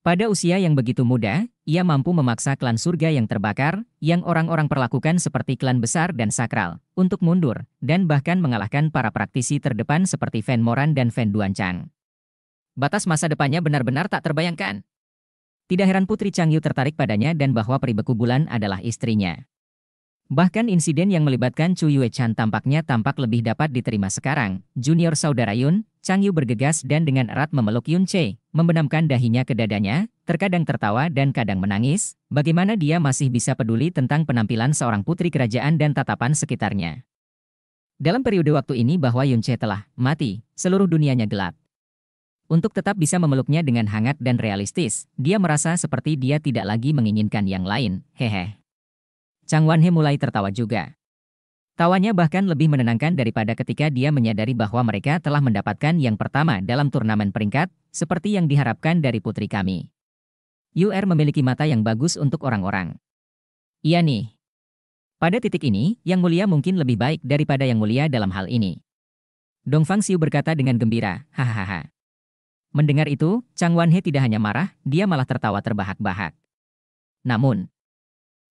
Pada usia yang begitu muda, ia mampu memaksa klan surga yang terbakar, yang orang-orang perlakukan seperti klan besar dan sakral, untuk mundur, dan bahkan mengalahkan para praktisi terdepan seperti Van Moran dan Van Duanchang. Batas masa depannya benar-benar tak terbayangkan. Tidak heran Putri Changyu tertarik padanya dan bahwa peribeku bulan adalah istrinya. Bahkan insiden yang melibatkan Chu Yue Chan tampaknya tampak lebih dapat diterima sekarang. Junior saudara Yun, Chang Yu bergegas dan dengan erat memeluk Yun Che, membenamkan dahinya ke dadanya, terkadang tertawa dan kadang menangis, bagaimana dia masih bisa peduli tentang penampilan seorang putri kerajaan dan tatapan sekitarnya. Dalam periode waktu ini bahwa Yunche telah mati, seluruh dunianya gelap. Untuk tetap bisa memeluknya dengan hangat dan realistis, dia merasa seperti dia tidak lagi menginginkan yang lain, hehe. Chang Wanhe mulai tertawa juga. Tawanya bahkan lebih menenangkan daripada ketika dia menyadari bahwa mereka telah mendapatkan yang pertama dalam turnamen peringkat, seperti yang diharapkan dari putri kami. UR memiliki mata yang bagus untuk orang-orang. Iya nih. Pada titik ini, yang mulia mungkin lebih baik daripada yang mulia dalam hal ini. Dong Fang Xiu berkata dengan gembira, hahaha. Mendengar itu, Chang Wanhe tidak hanya marah, dia malah tertawa terbahak-bahak. Namun,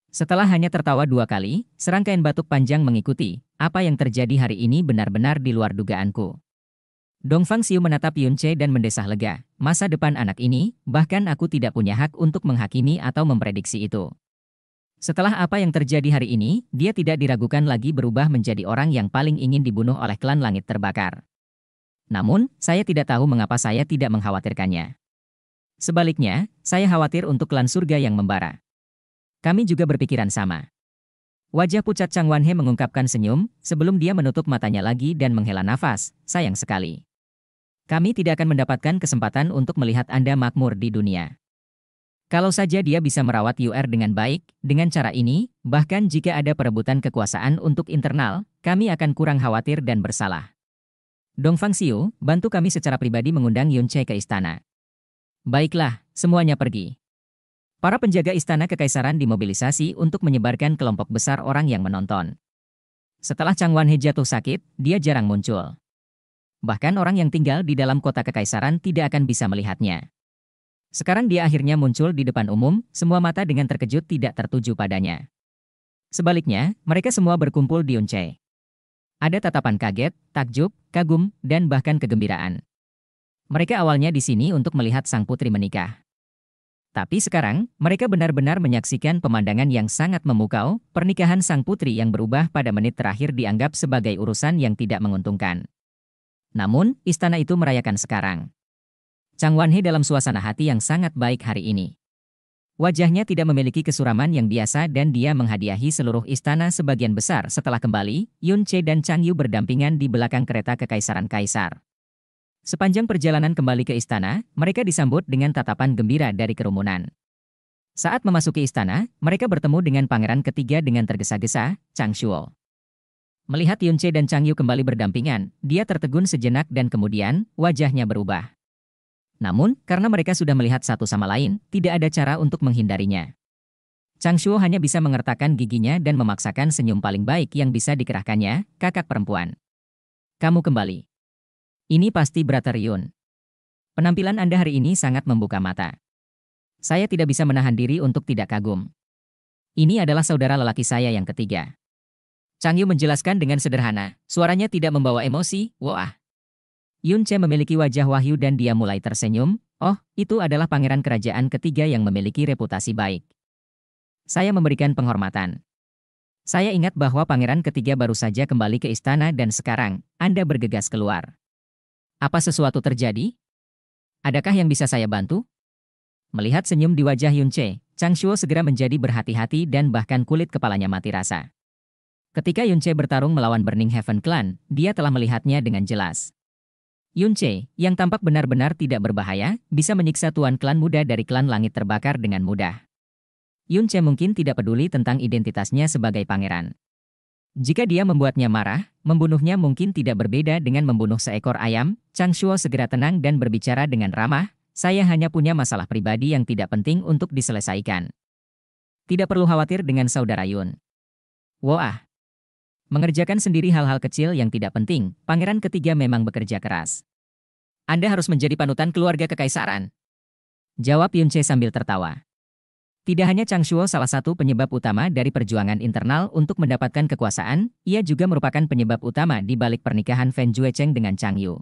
setelah hanya tertawa dua kali, serangkaian batuk panjang mengikuti, apa yang terjadi hari ini benar-benar di luar dugaanku. Dong Fang Xiu menatap Yun Che dan mendesah lega. Masa depan anak ini, bahkan aku tidak punya hak untuk menghakimi atau memprediksi itu. Setelah apa yang terjadi hari ini, dia tidak diragukan lagi berubah menjadi orang yang paling ingin dibunuh oleh klan langit terbakar. Namun, saya tidak tahu mengapa saya tidak mengkhawatirkannya. Sebaliknya, saya khawatir untuk klan surga yang membara. Kami juga berpikiran sama. Wajah pucat Chang Wanhe mengungkapkan senyum sebelum dia menutup matanya lagi dan menghela nafas, sayang sekali. Kami tidak akan mendapatkan kesempatan untuk melihat Anda makmur di dunia. Kalau saja dia bisa merawat UR dengan baik, dengan cara ini, bahkan jika ada perebutan kekuasaan untuk internal, kami akan kurang khawatir dan bersalah. Dong Fang Xiu, bantu kami secara pribadi mengundang Yun Che ke istana. Baiklah, semuanya pergi. Para penjaga istana kekaisaran dimobilisasi untuk menyebarkan kelompok besar orang yang menonton. Setelah Chang Wanhe jatuh sakit, dia jarang muncul bahkan orang yang tinggal di dalam kota kekaisaran tidak akan bisa melihatnya. Sekarang dia akhirnya muncul di depan umum, semua mata dengan terkejut tidak tertuju padanya. Sebaliknya, mereka semua berkumpul di Uncai. Ada tatapan kaget, takjub, kagum, dan bahkan kegembiraan. Mereka awalnya di sini untuk melihat sang putri menikah. Tapi sekarang, mereka benar-benar menyaksikan pemandangan yang sangat memukau, pernikahan sang putri yang berubah pada menit terakhir dianggap sebagai urusan yang tidak menguntungkan. Namun, istana itu merayakan sekarang. Chang Wanhe dalam suasana hati yang sangat baik hari ini. Wajahnya tidak memiliki kesuraman yang biasa dan dia menghadiahi seluruh istana sebagian besar setelah kembali, Yun Che dan Chang Yu berdampingan di belakang kereta kekaisaran kaisar. Sepanjang perjalanan kembali ke istana, mereka disambut dengan tatapan gembira dari kerumunan. Saat memasuki istana, mereka bertemu dengan pangeran ketiga dengan tergesa-gesa, Chang Shuo. Melihat Yunce dan Chang Yu kembali berdampingan, dia tertegun sejenak dan kemudian wajahnya berubah. Namun, karena mereka sudah melihat satu sama lain, tidak ada cara untuk menghindarinya. Chang Shuo hanya bisa mengertakkan giginya dan memaksakan senyum paling baik yang bisa dikerahkannya, kakak perempuan. Kamu kembali. Ini pasti Brother Yun. Penampilan Anda hari ini sangat membuka mata. Saya tidak bisa menahan diri untuk tidak kagum. Ini adalah saudara lelaki saya yang ketiga. Chang Yu menjelaskan dengan sederhana. Suaranya tidak membawa emosi, wah. Yun Che memiliki wajah wahyu dan dia mulai tersenyum. Oh, itu adalah pangeran kerajaan ketiga yang memiliki reputasi baik. Saya memberikan penghormatan. Saya ingat bahwa pangeran ketiga baru saja kembali ke istana dan sekarang, Anda bergegas keluar. Apa sesuatu terjadi? Adakah yang bisa saya bantu? Melihat senyum di wajah Yun Che, Chang Shuo segera menjadi berhati-hati dan bahkan kulit kepalanya mati rasa. Ketika Yunche bertarung melawan Burning Heaven Clan, dia telah melihatnya dengan jelas. Yunche, yang tampak benar-benar tidak berbahaya, bisa menyiksa tuan klan muda dari klan langit terbakar dengan mudah. Yunche mungkin tidak peduli tentang identitasnya sebagai pangeran. Jika dia membuatnya marah, membunuhnya mungkin tidak berbeda dengan membunuh seekor ayam, Chang Shuo segera tenang dan berbicara dengan ramah, saya hanya punya masalah pribadi yang tidak penting untuk diselesaikan. Tidak perlu khawatir dengan saudara Yun. Wah, Mengerjakan sendiri hal-hal kecil yang tidak penting, pangeran ketiga memang bekerja keras. Anda harus menjadi panutan keluarga kekaisaran. Jawab Yun Che sambil tertawa. Tidak hanya Chang Shuo salah satu penyebab utama dari perjuangan internal untuk mendapatkan kekuasaan, ia juga merupakan penyebab utama di balik pernikahan Fan Cheng dengan Chang Yu.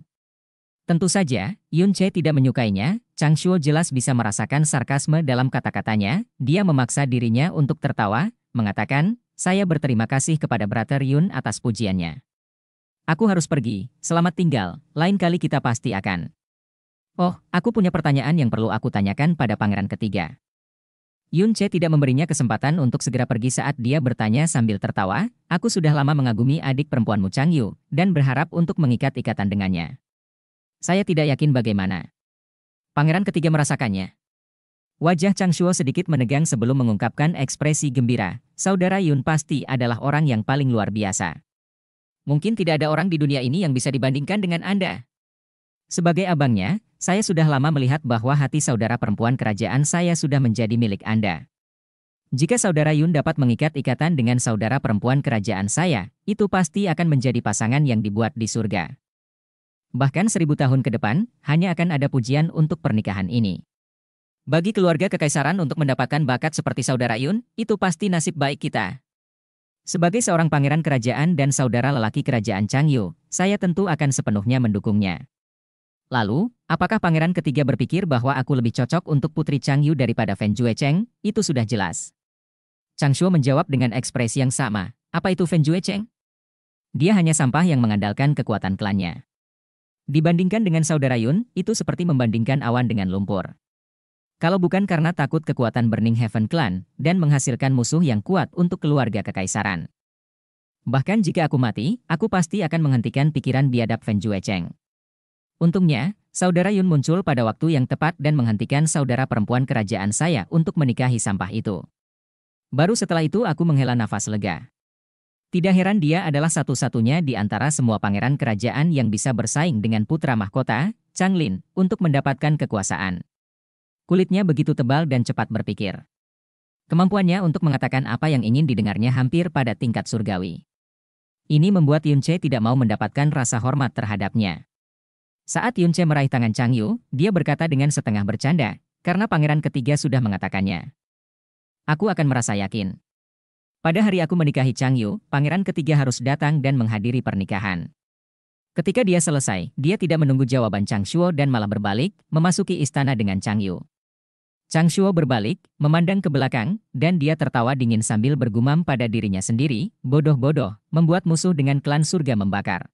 Tentu saja, Yun Che tidak menyukainya, Chang Shuo jelas bisa merasakan sarkasme dalam kata-katanya, dia memaksa dirinya untuk tertawa, mengatakan, saya berterima kasih kepada Brother Yun atas pujiannya. Aku harus pergi, selamat tinggal, lain kali kita pasti akan. Oh, aku punya pertanyaan yang perlu aku tanyakan pada pangeran ketiga. Yun Che tidak memberinya kesempatan untuk segera pergi saat dia bertanya sambil tertawa, aku sudah lama mengagumi adik perempuanmu Chang Yu, dan berharap untuk mengikat ikatan dengannya. Saya tidak yakin bagaimana. Pangeran ketiga merasakannya. Wajah Chang Shuo sedikit menegang sebelum mengungkapkan ekspresi gembira. Saudara Yun pasti adalah orang yang paling luar biasa. Mungkin tidak ada orang di dunia ini yang bisa dibandingkan dengan Anda. Sebagai abangnya, saya sudah lama melihat bahwa hati saudara perempuan kerajaan saya sudah menjadi milik Anda. Jika saudara Yun dapat mengikat ikatan dengan saudara perempuan kerajaan saya, itu pasti akan menjadi pasangan yang dibuat di surga. Bahkan seribu tahun ke depan, hanya akan ada pujian untuk pernikahan ini. Bagi keluarga kekaisaran untuk mendapatkan bakat seperti saudara Yun, itu pasti nasib baik kita. Sebagai seorang pangeran kerajaan dan saudara lelaki kerajaan Changyu, saya tentu akan sepenuhnya mendukungnya. Lalu, apakah pangeran ketiga berpikir bahwa aku lebih cocok untuk putri Changyu daripada Feng Jue Cheng? Itu sudah jelas. Chang Shuo menjawab dengan ekspresi yang sama. Apa itu Feng Jue Cheng? Dia hanya sampah yang mengandalkan kekuatan klannya. Dibandingkan dengan saudara Yun, itu seperti membandingkan awan dengan lumpur. Kalau bukan karena takut kekuatan Burning Heaven Clan dan menghasilkan musuh yang kuat untuk keluarga kekaisaran. Bahkan jika aku mati, aku pasti akan menghentikan pikiran biadab Fan Cheng. Untungnya, saudara Yun muncul pada waktu yang tepat dan menghentikan saudara perempuan kerajaan saya untuk menikahi sampah itu. Baru setelah itu aku menghela nafas lega. Tidak heran dia adalah satu-satunya di antara semua pangeran kerajaan yang bisa bersaing dengan putra mahkota, Changlin, untuk mendapatkan kekuasaan. Kulitnya begitu tebal dan cepat berpikir. Kemampuannya untuk mengatakan apa yang ingin didengarnya hampir pada tingkat surgawi. Ini membuat Yunche tidak mau mendapatkan rasa hormat terhadapnya. Saat Yunche meraih tangan Chang Yu, dia berkata dengan setengah bercanda, karena pangeran ketiga sudah mengatakannya. Aku akan merasa yakin. Pada hari aku menikahi Chang Yu, pangeran ketiga harus datang dan menghadiri pernikahan. Ketika dia selesai, dia tidak menunggu jawaban Chang Shuo dan malah berbalik, memasuki istana dengan Chang Yu. Chang Shuo berbalik, memandang ke belakang, dan dia tertawa dingin sambil bergumam pada dirinya sendiri, bodoh-bodoh, membuat musuh dengan klan surga membakar.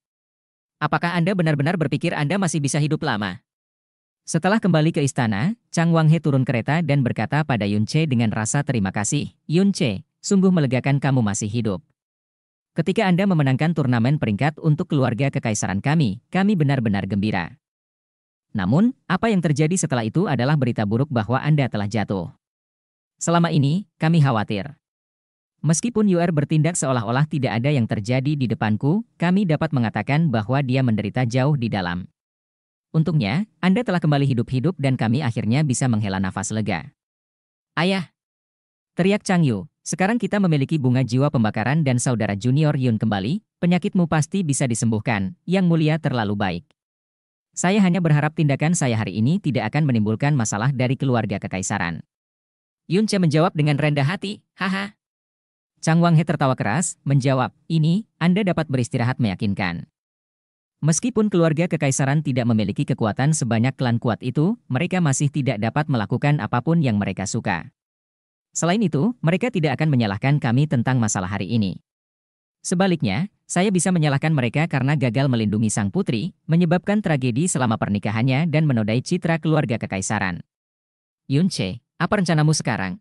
Apakah Anda benar-benar berpikir Anda masih bisa hidup lama? Setelah kembali ke istana, Chang Wanghe turun kereta dan berkata pada Yun Che dengan rasa terima kasih, Yun Che, sungguh melegakan kamu masih hidup. Ketika Anda memenangkan turnamen peringkat untuk keluarga kekaisaran kami, kami benar-benar gembira. Namun, apa yang terjadi setelah itu adalah berita buruk bahwa Anda telah jatuh. Selama ini, kami khawatir. Meskipun UR bertindak seolah-olah tidak ada yang terjadi di depanku, kami dapat mengatakan bahwa dia menderita jauh di dalam. Untungnya, Anda telah kembali hidup-hidup dan kami akhirnya bisa menghela nafas lega. Ayah! Teriak Chang Yu, sekarang kita memiliki bunga jiwa pembakaran dan saudara junior Yun kembali, penyakitmu pasti bisa disembuhkan, yang mulia terlalu baik. Saya hanya berharap tindakan saya hari ini tidak akan menimbulkan masalah dari keluarga kekaisaran. Yunce menjawab dengan rendah hati, haha. Chang Wang He tertawa keras, menjawab, ini, Anda dapat beristirahat meyakinkan. Meskipun keluarga kekaisaran tidak memiliki kekuatan sebanyak klan kuat itu, mereka masih tidak dapat melakukan apapun yang mereka suka. Selain itu, mereka tidak akan menyalahkan kami tentang masalah hari ini. Sebaliknya, saya bisa menyalahkan mereka karena gagal melindungi sang putri, menyebabkan tragedi selama pernikahannya dan menodai citra keluarga kekaisaran. Yunche, apa rencanamu sekarang?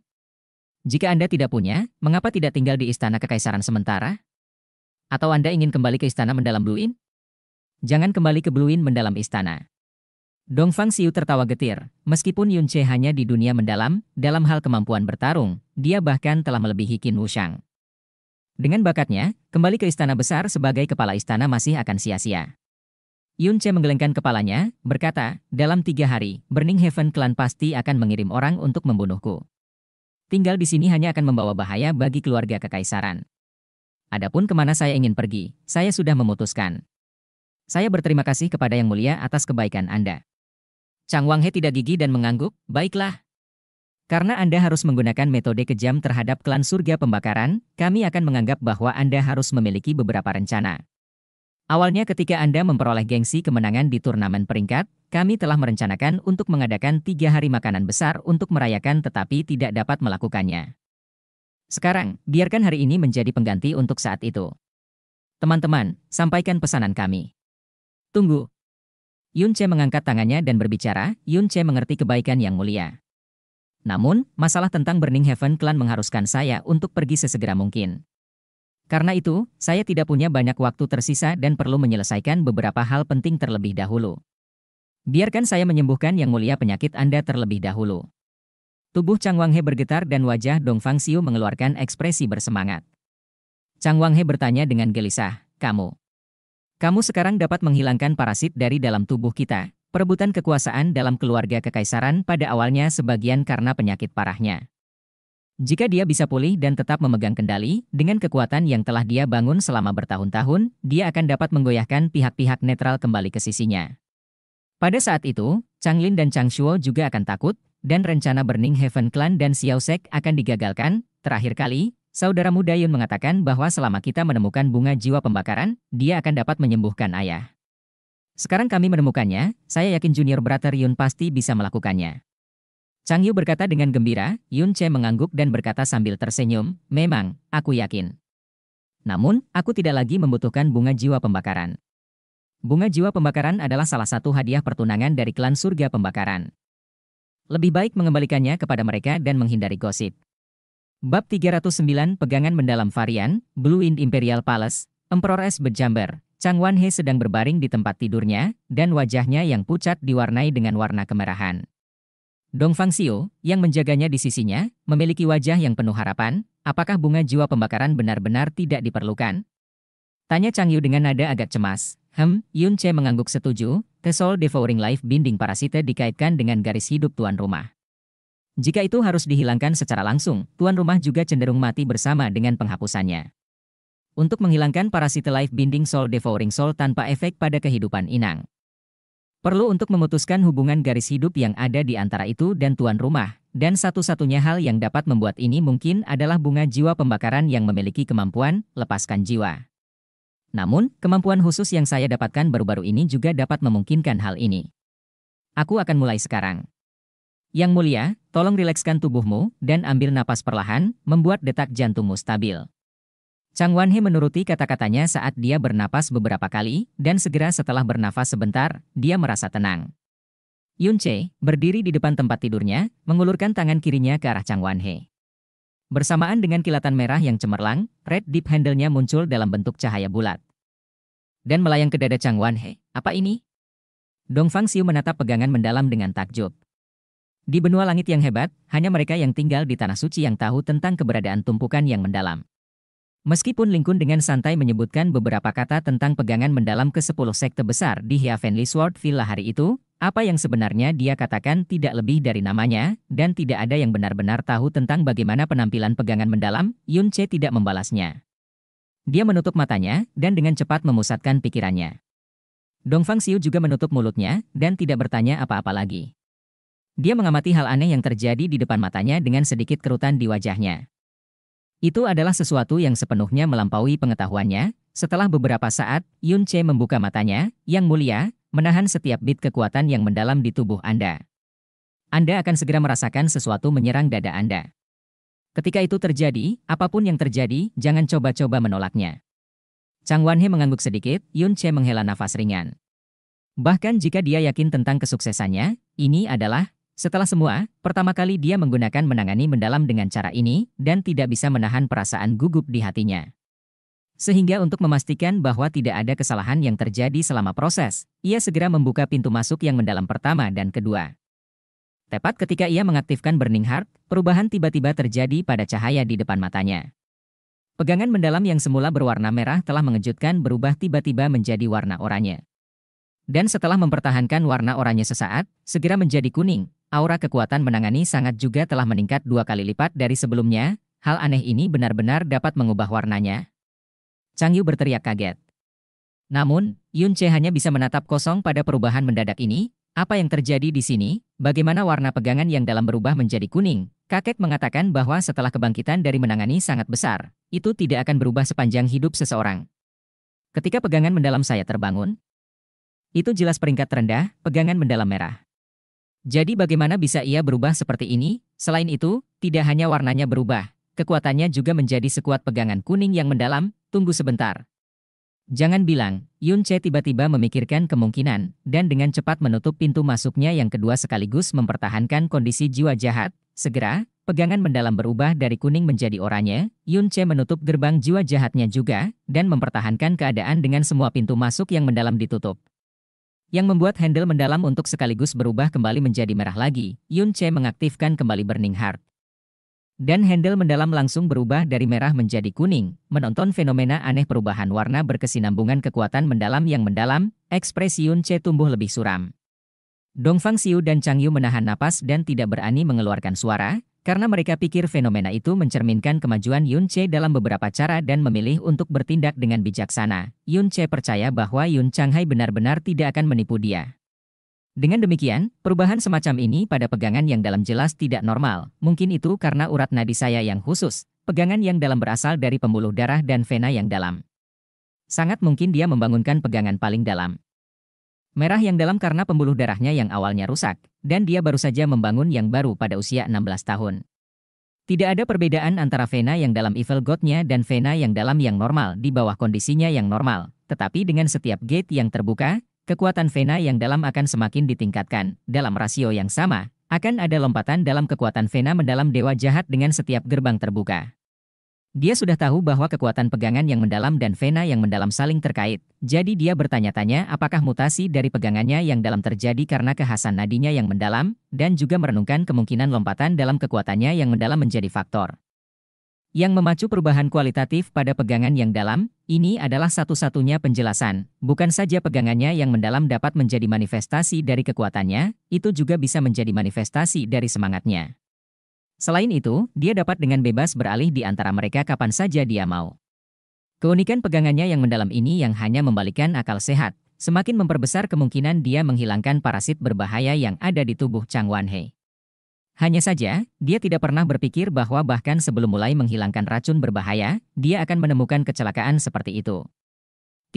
Jika Anda tidak punya, mengapa tidak tinggal di istana kekaisaran sementara? Atau Anda ingin kembali ke istana mendalam Blue Inn? Jangan kembali ke Blue Inn mendalam istana. Dongfang Siu tertawa getir. Meskipun Yun hanya di dunia mendalam, dalam hal kemampuan bertarung, dia bahkan telah melebihi Qin Wushang. Dengan bakatnya, kembali ke istana besar sebagai kepala istana masih akan sia-sia. Yun Che menggelengkan kepalanya, berkata, dalam tiga hari, Burning Heaven Clan pasti akan mengirim orang untuk membunuhku. Tinggal di sini hanya akan membawa bahaya bagi keluarga kekaisaran. Adapun kemana saya ingin pergi, saya sudah memutuskan. Saya berterima kasih kepada Yang Mulia atas kebaikan Anda. Chang Wang He tidak gigi dan mengangguk, baiklah, karena Anda harus menggunakan metode kejam terhadap klan surga pembakaran, kami akan menganggap bahwa Anda harus memiliki beberapa rencana. Awalnya ketika Anda memperoleh gengsi kemenangan di turnamen peringkat, kami telah merencanakan untuk mengadakan tiga hari makanan besar untuk merayakan tetapi tidak dapat melakukannya. Sekarang, biarkan hari ini menjadi pengganti untuk saat itu. Teman-teman, sampaikan pesanan kami. Tunggu. Yun Che mengangkat tangannya dan berbicara, Yun Che mengerti kebaikan yang mulia. Namun, masalah tentang Burning Heaven Clan mengharuskan saya untuk pergi sesegera mungkin. Karena itu, saya tidak punya banyak waktu tersisa dan perlu menyelesaikan beberapa hal penting terlebih dahulu. Biarkan saya menyembuhkan yang mulia penyakit Anda terlebih dahulu. Tubuh Chang Wanghe bergetar dan wajah Dong Fang Xiu mengeluarkan ekspresi bersemangat. Chang Wanghe bertanya dengan gelisah, "Kamu, kamu sekarang dapat menghilangkan parasit dari dalam tubuh kita, Perebutan kekuasaan dalam keluarga kekaisaran pada awalnya sebagian karena penyakit parahnya. Jika dia bisa pulih dan tetap memegang kendali, dengan kekuatan yang telah dia bangun selama bertahun-tahun, dia akan dapat menggoyahkan pihak-pihak netral kembali ke sisinya. Pada saat itu, Chang Lin dan Chang Shuo juga akan takut, dan rencana Burning Heaven Clan dan Xiao Sek akan digagalkan. Terakhir kali, saudara muda Yun mengatakan bahwa selama kita menemukan bunga jiwa pembakaran, dia akan dapat menyembuhkan ayah. Sekarang kami menemukannya, saya yakin junior brother Yun pasti bisa melakukannya. Chang Yu berkata dengan gembira, Yun Che mengangguk dan berkata sambil tersenyum, memang, aku yakin. Namun, aku tidak lagi membutuhkan bunga jiwa pembakaran. Bunga jiwa pembakaran adalah salah satu hadiah pertunangan dari klan surga pembakaran. Lebih baik mengembalikannya kepada mereka dan menghindari gosip. Bab 309 Pegangan Mendalam Varian, Blue Wind Imperial Palace, Emperor S. Bejamber, Chang He sedang berbaring di tempat tidurnya, dan wajahnya yang pucat diwarnai dengan warna kemerahan. Dong Fang Xiu yang menjaganya di sisinya, memiliki wajah yang penuh harapan, apakah bunga jiwa pembakaran benar-benar tidak diperlukan? Tanya Chang Yu dengan nada agak cemas. Hem, Yun Che mengangguk setuju, The Soul Devouring Life Binding Parasite dikaitkan dengan garis hidup tuan rumah. Jika itu harus dihilangkan secara langsung, tuan rumah juga cenderung mati bersama dengan penghapusannya untuk menghilangkan parasit life binding soul devouring soul tanpa efek pada kehidupan inang. Perlu untuk memutuskan hubungan garis hidup yang ada di antara itu dan tuan rumah, dan satu-satunya hal yang dapat membuat ini mungkin adalah bunga jiwa pembakaran yang memiliki kemampuan lepaskan jiwa. Namun, kemampuan khusus yang saya dapatkan baru-baru ini juga dapat memungkinkan hal ini. Aku akan mulai sekarang. Yang mulia, tolong rilekskan tubuhmu dan ambil napas perlahan, membuat detak jantungmu stabil. Chang Wanhe menuruti kata-katanya saat dia bernapas beberapa kali, dan segera setelah bernafas sebentar, dia merasa tenang. Yun Che berdiri di depan tempat tidurnya, mengulurkan tangan kirinya ke arah Chang Wanhe. Bersamaan dengan kilatan merah yang cemerlang, red deep handle-nya muncul dalam bentuk cahaya bulat. Dan melayang ke dada Chang Wanhe. Apa ini? Dong Fang Xiu menatap pegangan mendalam dengan takjub. Di benua langit yang hebat, hanya mereka yang tinggal di tanah suci yang tahu tentang keberadaan tumpukan yang mendalam. Meskipun Lingkun dengan santai menyebutkan beberapa kata tentang pegangan mendalam ke sepuluh sekte besar di Heavenly Sword Villa hari itu, apa yang sebenarnya dia katakan tidak lebih dari namanya, dan tidak ada yang benar-benar tahu tentang bagaimana penampilan pegangan mendalam, Yun Che tidak membalasnya. Dia menutup matanya, dan dengan cepat memusatkan pikirannya. Dongfang Xiu juga menutup mulutnya, dan tidak bertanya apa-apa lagi. Dia mengamati hal aneh yang terjadi di depan matanya dengan sedikit kerutan di wajahnya. Itu adalah sesuatu yang sepenuhnya melampaui pengetahuannya. Setelah beberapa saat, Yun Che membuka matanya, yang mulia, menahan setiap bit kekuatan yang mendalam di tubuh Anda. Anda akan segera merasakan sesuatu menyerang dada Anda. Ketika itu terjadi, apapun yang terjadi, jangan coba-coba menolaknya. Chang Wanhe mengangguk sedikit, Yun Che menghela nafas ringan. Bahkan jika dia yakin tentang kesuksesannya, ini adalah setelah semua, pertama kali dia menggunakan menangani mendalam dengan cara ini dan tidak bisa menahan perasaan gugup di hatinya. Sehingga untuk memastikan bahwa tidak ada kesalahan yang terjadi selama proses, ia segera membuka pintu masuk yang mendalam pertama dan kedua. Tepat ketika ia mengaktifkan burning heart, perubahan tiba-tiba terjadi pada cahaya di depan matanya. Pegangan mendalam yang semula berwarna merah telah mengejutkan berubah tiba-tiba menjadi warna oranye. Dan setelah mempertahankan warna oranye sesaat, segera menjadi kuning. Aura kekuatan menangani sangat juga telah meningkat dua kali lipat dari sebelumnya. Hal aneh ini benar-benar dapat mengubah warnanya. Chang Yu berteriak kaget. Namun, Yun Che hanya bisa menatap kosong pada perubahan mendadak ini. Apa yang terjadi di sini? Bagaimana warna pegangan yang dalam berubah menjadi kuning? Kakek mengatakan bahwa setelah kebangkitan dari menangani sangat besar, itu tidak akan berubah sepanjang hidup seseorang. Ketika pegangan mendalam saya terbangun, itu jelas peringkat terendah, pegangan mendalam merah. Jadi bagaimana bisa ia berubah seperti ini? Selain itu, tidak hanya warnanya berubah, kekuatannya juga menjadi sekuat pegangan kuning yang mendalam, tunggu sebentar. Jangan bilang, Yun Che tiba-tiba memikirkan kemungkinan, dan dengan cepat menutup pintu masuknya yang kedua sekaligus mempertahankan kondisi jiwa jahat. Segera, pegangan mendalam berubah dari kuning menjadi oranye, Yun Che menutup gerbang jiwa jahatnya juga, dan mempertahankan keadaan dengan semua pintu masuk yang mendalam ditutup yang membuat handle mendalam untuk sekaligus berubah kembali menjadi merah lagi. Yun Che mengaktifkan kembali Burning Heart. Dan handle mendalam langsung berubah dari merah menjadi kuning, menonton fenomena aneh perubahan warna berkesinambungan kekuatan mendalam yang mendalam, ekspresi Yun Che tumbuh lebih suram. Dongfang Xiu dan Chang Yu menahan napas dan tidak berani mengeluarkan suara, karena mereka pikir fenomena itu mencerminkan kemajuan Yun Che dalam beberapa cara dan memilih untuk bertindak dengan bijaksana. Yun Che percaya bahwa Yun Changhai benar-benar tidak akan menipu dia. Dengan demikian, perubahan semacam ini pada pegangan yang dalam jelas tidak normal. Mungkin itu karena urat nadi saya yang khusus, pegangan yang dalam berasal dari pembuluh darah dan vena yang dalam. Sangat mungkin dia membangunkan pegangan paling dalam. Merah yang dalam karena pembuluh darahnya yang awalnya rusak, dan dia baru saja membangun yang baru pada usia 16 tahun. Tidak ada perbedaan antara vena yang dalam evil god-nya dan vena yang dalam yang normal di bawah kondisinya yang normal, tetapi dengan setiap gate yang terbuka, kekuatan vena yang dalam akan semakin ditingkatkan. Dalam rasio yang sama, akan ada lompatan dalam kekuatan vena mendalam dewa jahat dengan setiap gerbang terbuka. Dia sudah tahu bahwa kekuatan pegangan yang mendalam dan vena yang mendalam saling terkait, jadi dia bertanya-tanya apakah mutasi dari pegangannya yang dalam terjadi karena kehasan nadinya yang mendalam, dan juga merenungkan kemungkinan lompatan dalam kekuatannya yang mendalam menjadi faktor. Yang memacu perubahan kualitatif pada pegangan yang dalam, ini adalah satu-satunya penjelasan. Bukan saja pegangannya yang mendalam dapat menjadi manifestasi dari kekuatannya, itu juga bisa menjadi manifestasi dari semangatnya. Selain itu, dia dapat dengan bebas beralih di antara mereka kapan saja dia mau. Keunikan pegangannya yang mendalam ini yang hanya membalikan akal sehat, semakin memperbesar kemungkinan dia menghilangkan parasit berbahaya yang ada di tubuh Chang Wanhe. Hanya saja, dia tidak pernah berpikir bahwa bahkan sebelum mulai menghilangkan racun berbahaya, dia akan menemukan kecelakaan seperti itu.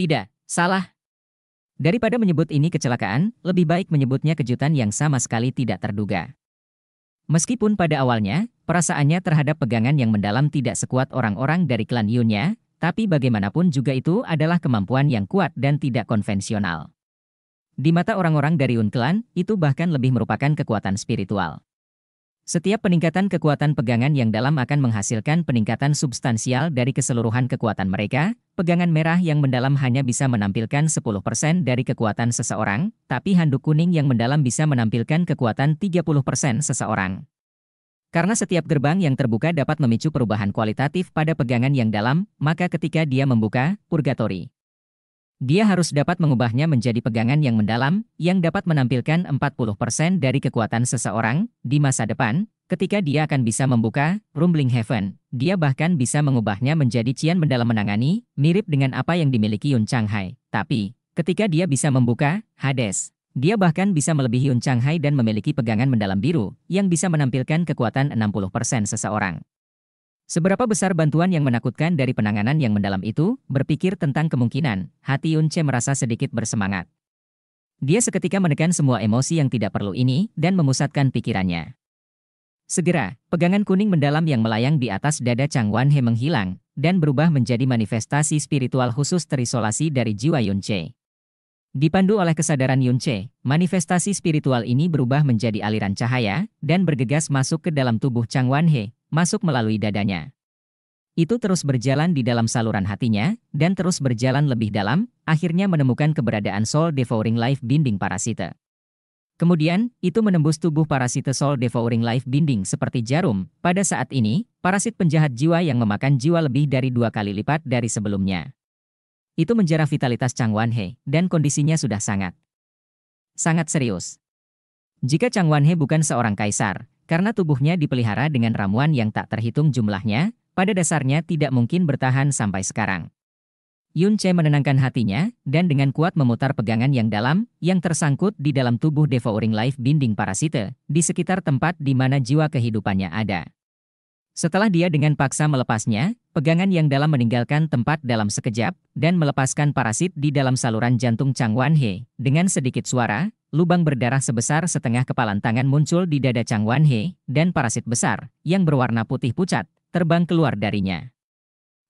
Tidak, salah. Daripada menyebut ini kecelakaan, lebih baik menyebutnya kejutan yang sama sekali tidak terduga. Meskipun pada awalnya, perasaannya terhadap pegangan yang mendalam tidak sekuat orang-orang dari klan Yunya, tapi bagaimanapun juga itu adalah kemampuan yang kuat dan tidak konvensional. Di mata orang-orang dari Yun Klan, itu bahkan lebih merupakan kekuatan spiritual. Setiap peningkatan kekuatan pegangan yang dalam akan menghasilkan peningkatan substansial dari keseluruhan kekuatan mereka. Pegangan merah yang mendalam hanya bisa menampilkan 10% dari kekuatan seseorang, tapi handuk kuning yang mendalam bisa menampilkan kekuatan 30% seseorang. Karena setiap gerbang yang terbuka dapat memicu perubahan kualitatif pada pegangan yang dalam, maka ketika dia membuka, purgatori dia harus dapat mengubahnya menjadi pegangan yang mendalam, yang dapat menampilkan 40% dari kekuatan seseorang di masa depan, ketika dia akan bisa membuka rumbling heaven. Dia bahkan bisa mengubahnya menjadi cian mendalam menangani, mirip dengan apa yang dimiliki Yun Chang Hai. Tapi, ketika dia bisa membuka Hades, dia bahkan bisa melebihi Yun Chang Hai dan memiliki pegangan mendalam biru, yang bisa menampilkan kekuatan 60% seseorang. Seberapa besar bantuan yang menakutkan dari penanganan yang mendalam itu? Berpikir tentang kemungkinan, hati Yun Che merasa sedikit bersemangat. Dia seketika menekan semua emosi yang tidak perlu ini dan memusatkan pikirannya. Segera, pegangan kuning mendalam yang melayang di atas dada Chang Wan He menghilang dan berubah menjadi manifestasi spiritual khusus terisolasi dari jiwa Yun Che. Dipandu oleh kesadaran Yun Che, manifestasi spiritual ini berubah menjadi aliran cahaya dan bergegas masuk ke dalam tubuh Chang Wan He, masuk melalui dadanya. Itu terus berjalan di dalam saluran hatinya, dan terus berjalan lebih dalam, akhirnya menemukan keberadaan Soul Devouring Life Binding Parasite. Kemudian, itu menembus tubuh parasite Soul Devouring Life Binding seperti jarum. Pada saat ini, parasit penjahat jiwa yang memakan jiwa lebih dari dua kali lipat dari sebelumnya. Itu menjarah vitalitas Chang Wanhe, dan kondisinya sudah sangat, sangat serius. Jika Chang Wanhe bukan seorang kaisar, karena tubuhnya dipelihara dengan ramuan yang tak terhitung jumlahnya, pada dasarnya tidak mungkin bertahan sampai sekarang. Yun Che menenangkan hatinya, dan dengan kuat memutar pegangan yang dalam, yang tersangkut di dalam tubuh devouring life binding parasite, di sekitar tempat di mana jiwa kehidupannya ada. Setelah dia dengan paksa melepasnya, pegangan yang dalam meninggalkan tempat dalam sekejap, dan melepaskan parasit di dalam saluran jantung Chang Wan He, dengan sedikit suara, lubang berdarah sebesar setengah kepalan tangan muncul di dada Chang Wanhe, dan parasit besar, yang berwarna putih pucat, terbang keluar darinya.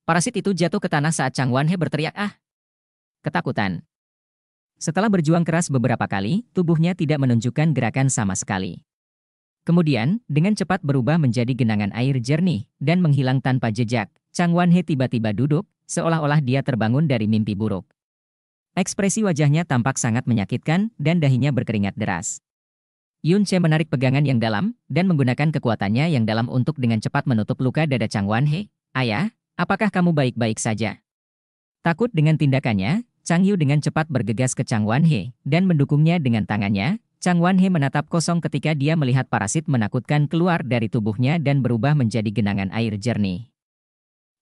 Parasit itu jatuh ke tanah saat Chang Wanhe berteriak ah! Ketakutan. Setelah berjuang keras beberapa kali, tubuhnya tidak menunjukkan gerakan sama sekali. Kemudian, dengan cepat berubah menjadi genangan air jernih, dan menghilang tanpa jejak, Chang Wanhe tiba-tiba duduk, seolah-olah dia terbangun dari mimpi buruk. Ekspresi wajahnya tampak sangat menyakitkan dan dahinya berkeringat deras. Yun Che menarik pegangan yang dalam dan menggunakan kekuatannya yang dalam untuk dengan cepat menutup luka dada Chang Wan He. Ayah, apakah kamu baik-baik saja? Takut dengan tindakannya, Chang Yu dengan cepat bergegas ke Chang Wan He dan mendukungnya dengan tangannya, Chang Wan He menatap kosong ketika dia melihat parasit menakutkan keluar dari tubuhnya dan berubah menjadi genangan air jernih.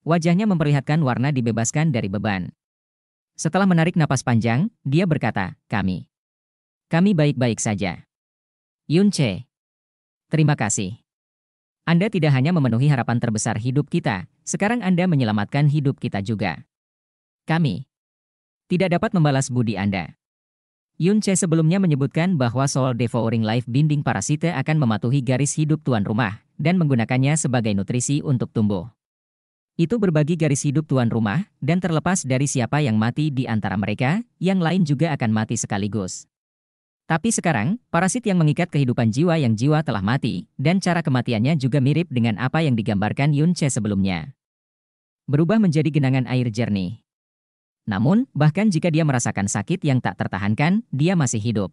Wajahnya memperlihatkan warna dibebaskan dari beban. Setelah menarik napas panjang, dia berkata, kami. Kami baik-baik saja. Yun Che. Terima kasih. Anda tidak hanya memenuhi harapan terbesar hidup kita, sekarang Anda menyelamatkan hidup kita juga. Kami tidak dapat membalas budi Anda. Yun Che sebelumnya menyebutkan bahwa Soul Devouring Life Binding Parasite akan mematuhi garis hidup tuan rumah dan menggunakannya sebagai nutrisi untuk tumbuh itu berbagi garis hidup tuan rumah, dan terlepas dari siapa yang mati di antara mereka, yang lain juga akan mati sekaligus. Tapi sekarang, parasit yang mengikat kehidupan jiwa yang jiwa telah mati, dan cara kematiannya juga mirip dengan apa yang digambarkan Yun Che sebelumnya. Berubah menjadi genangan air jernih. Namun, bahkan jika dia merasakan sakit yang tak tertahankan, dia masih hidup.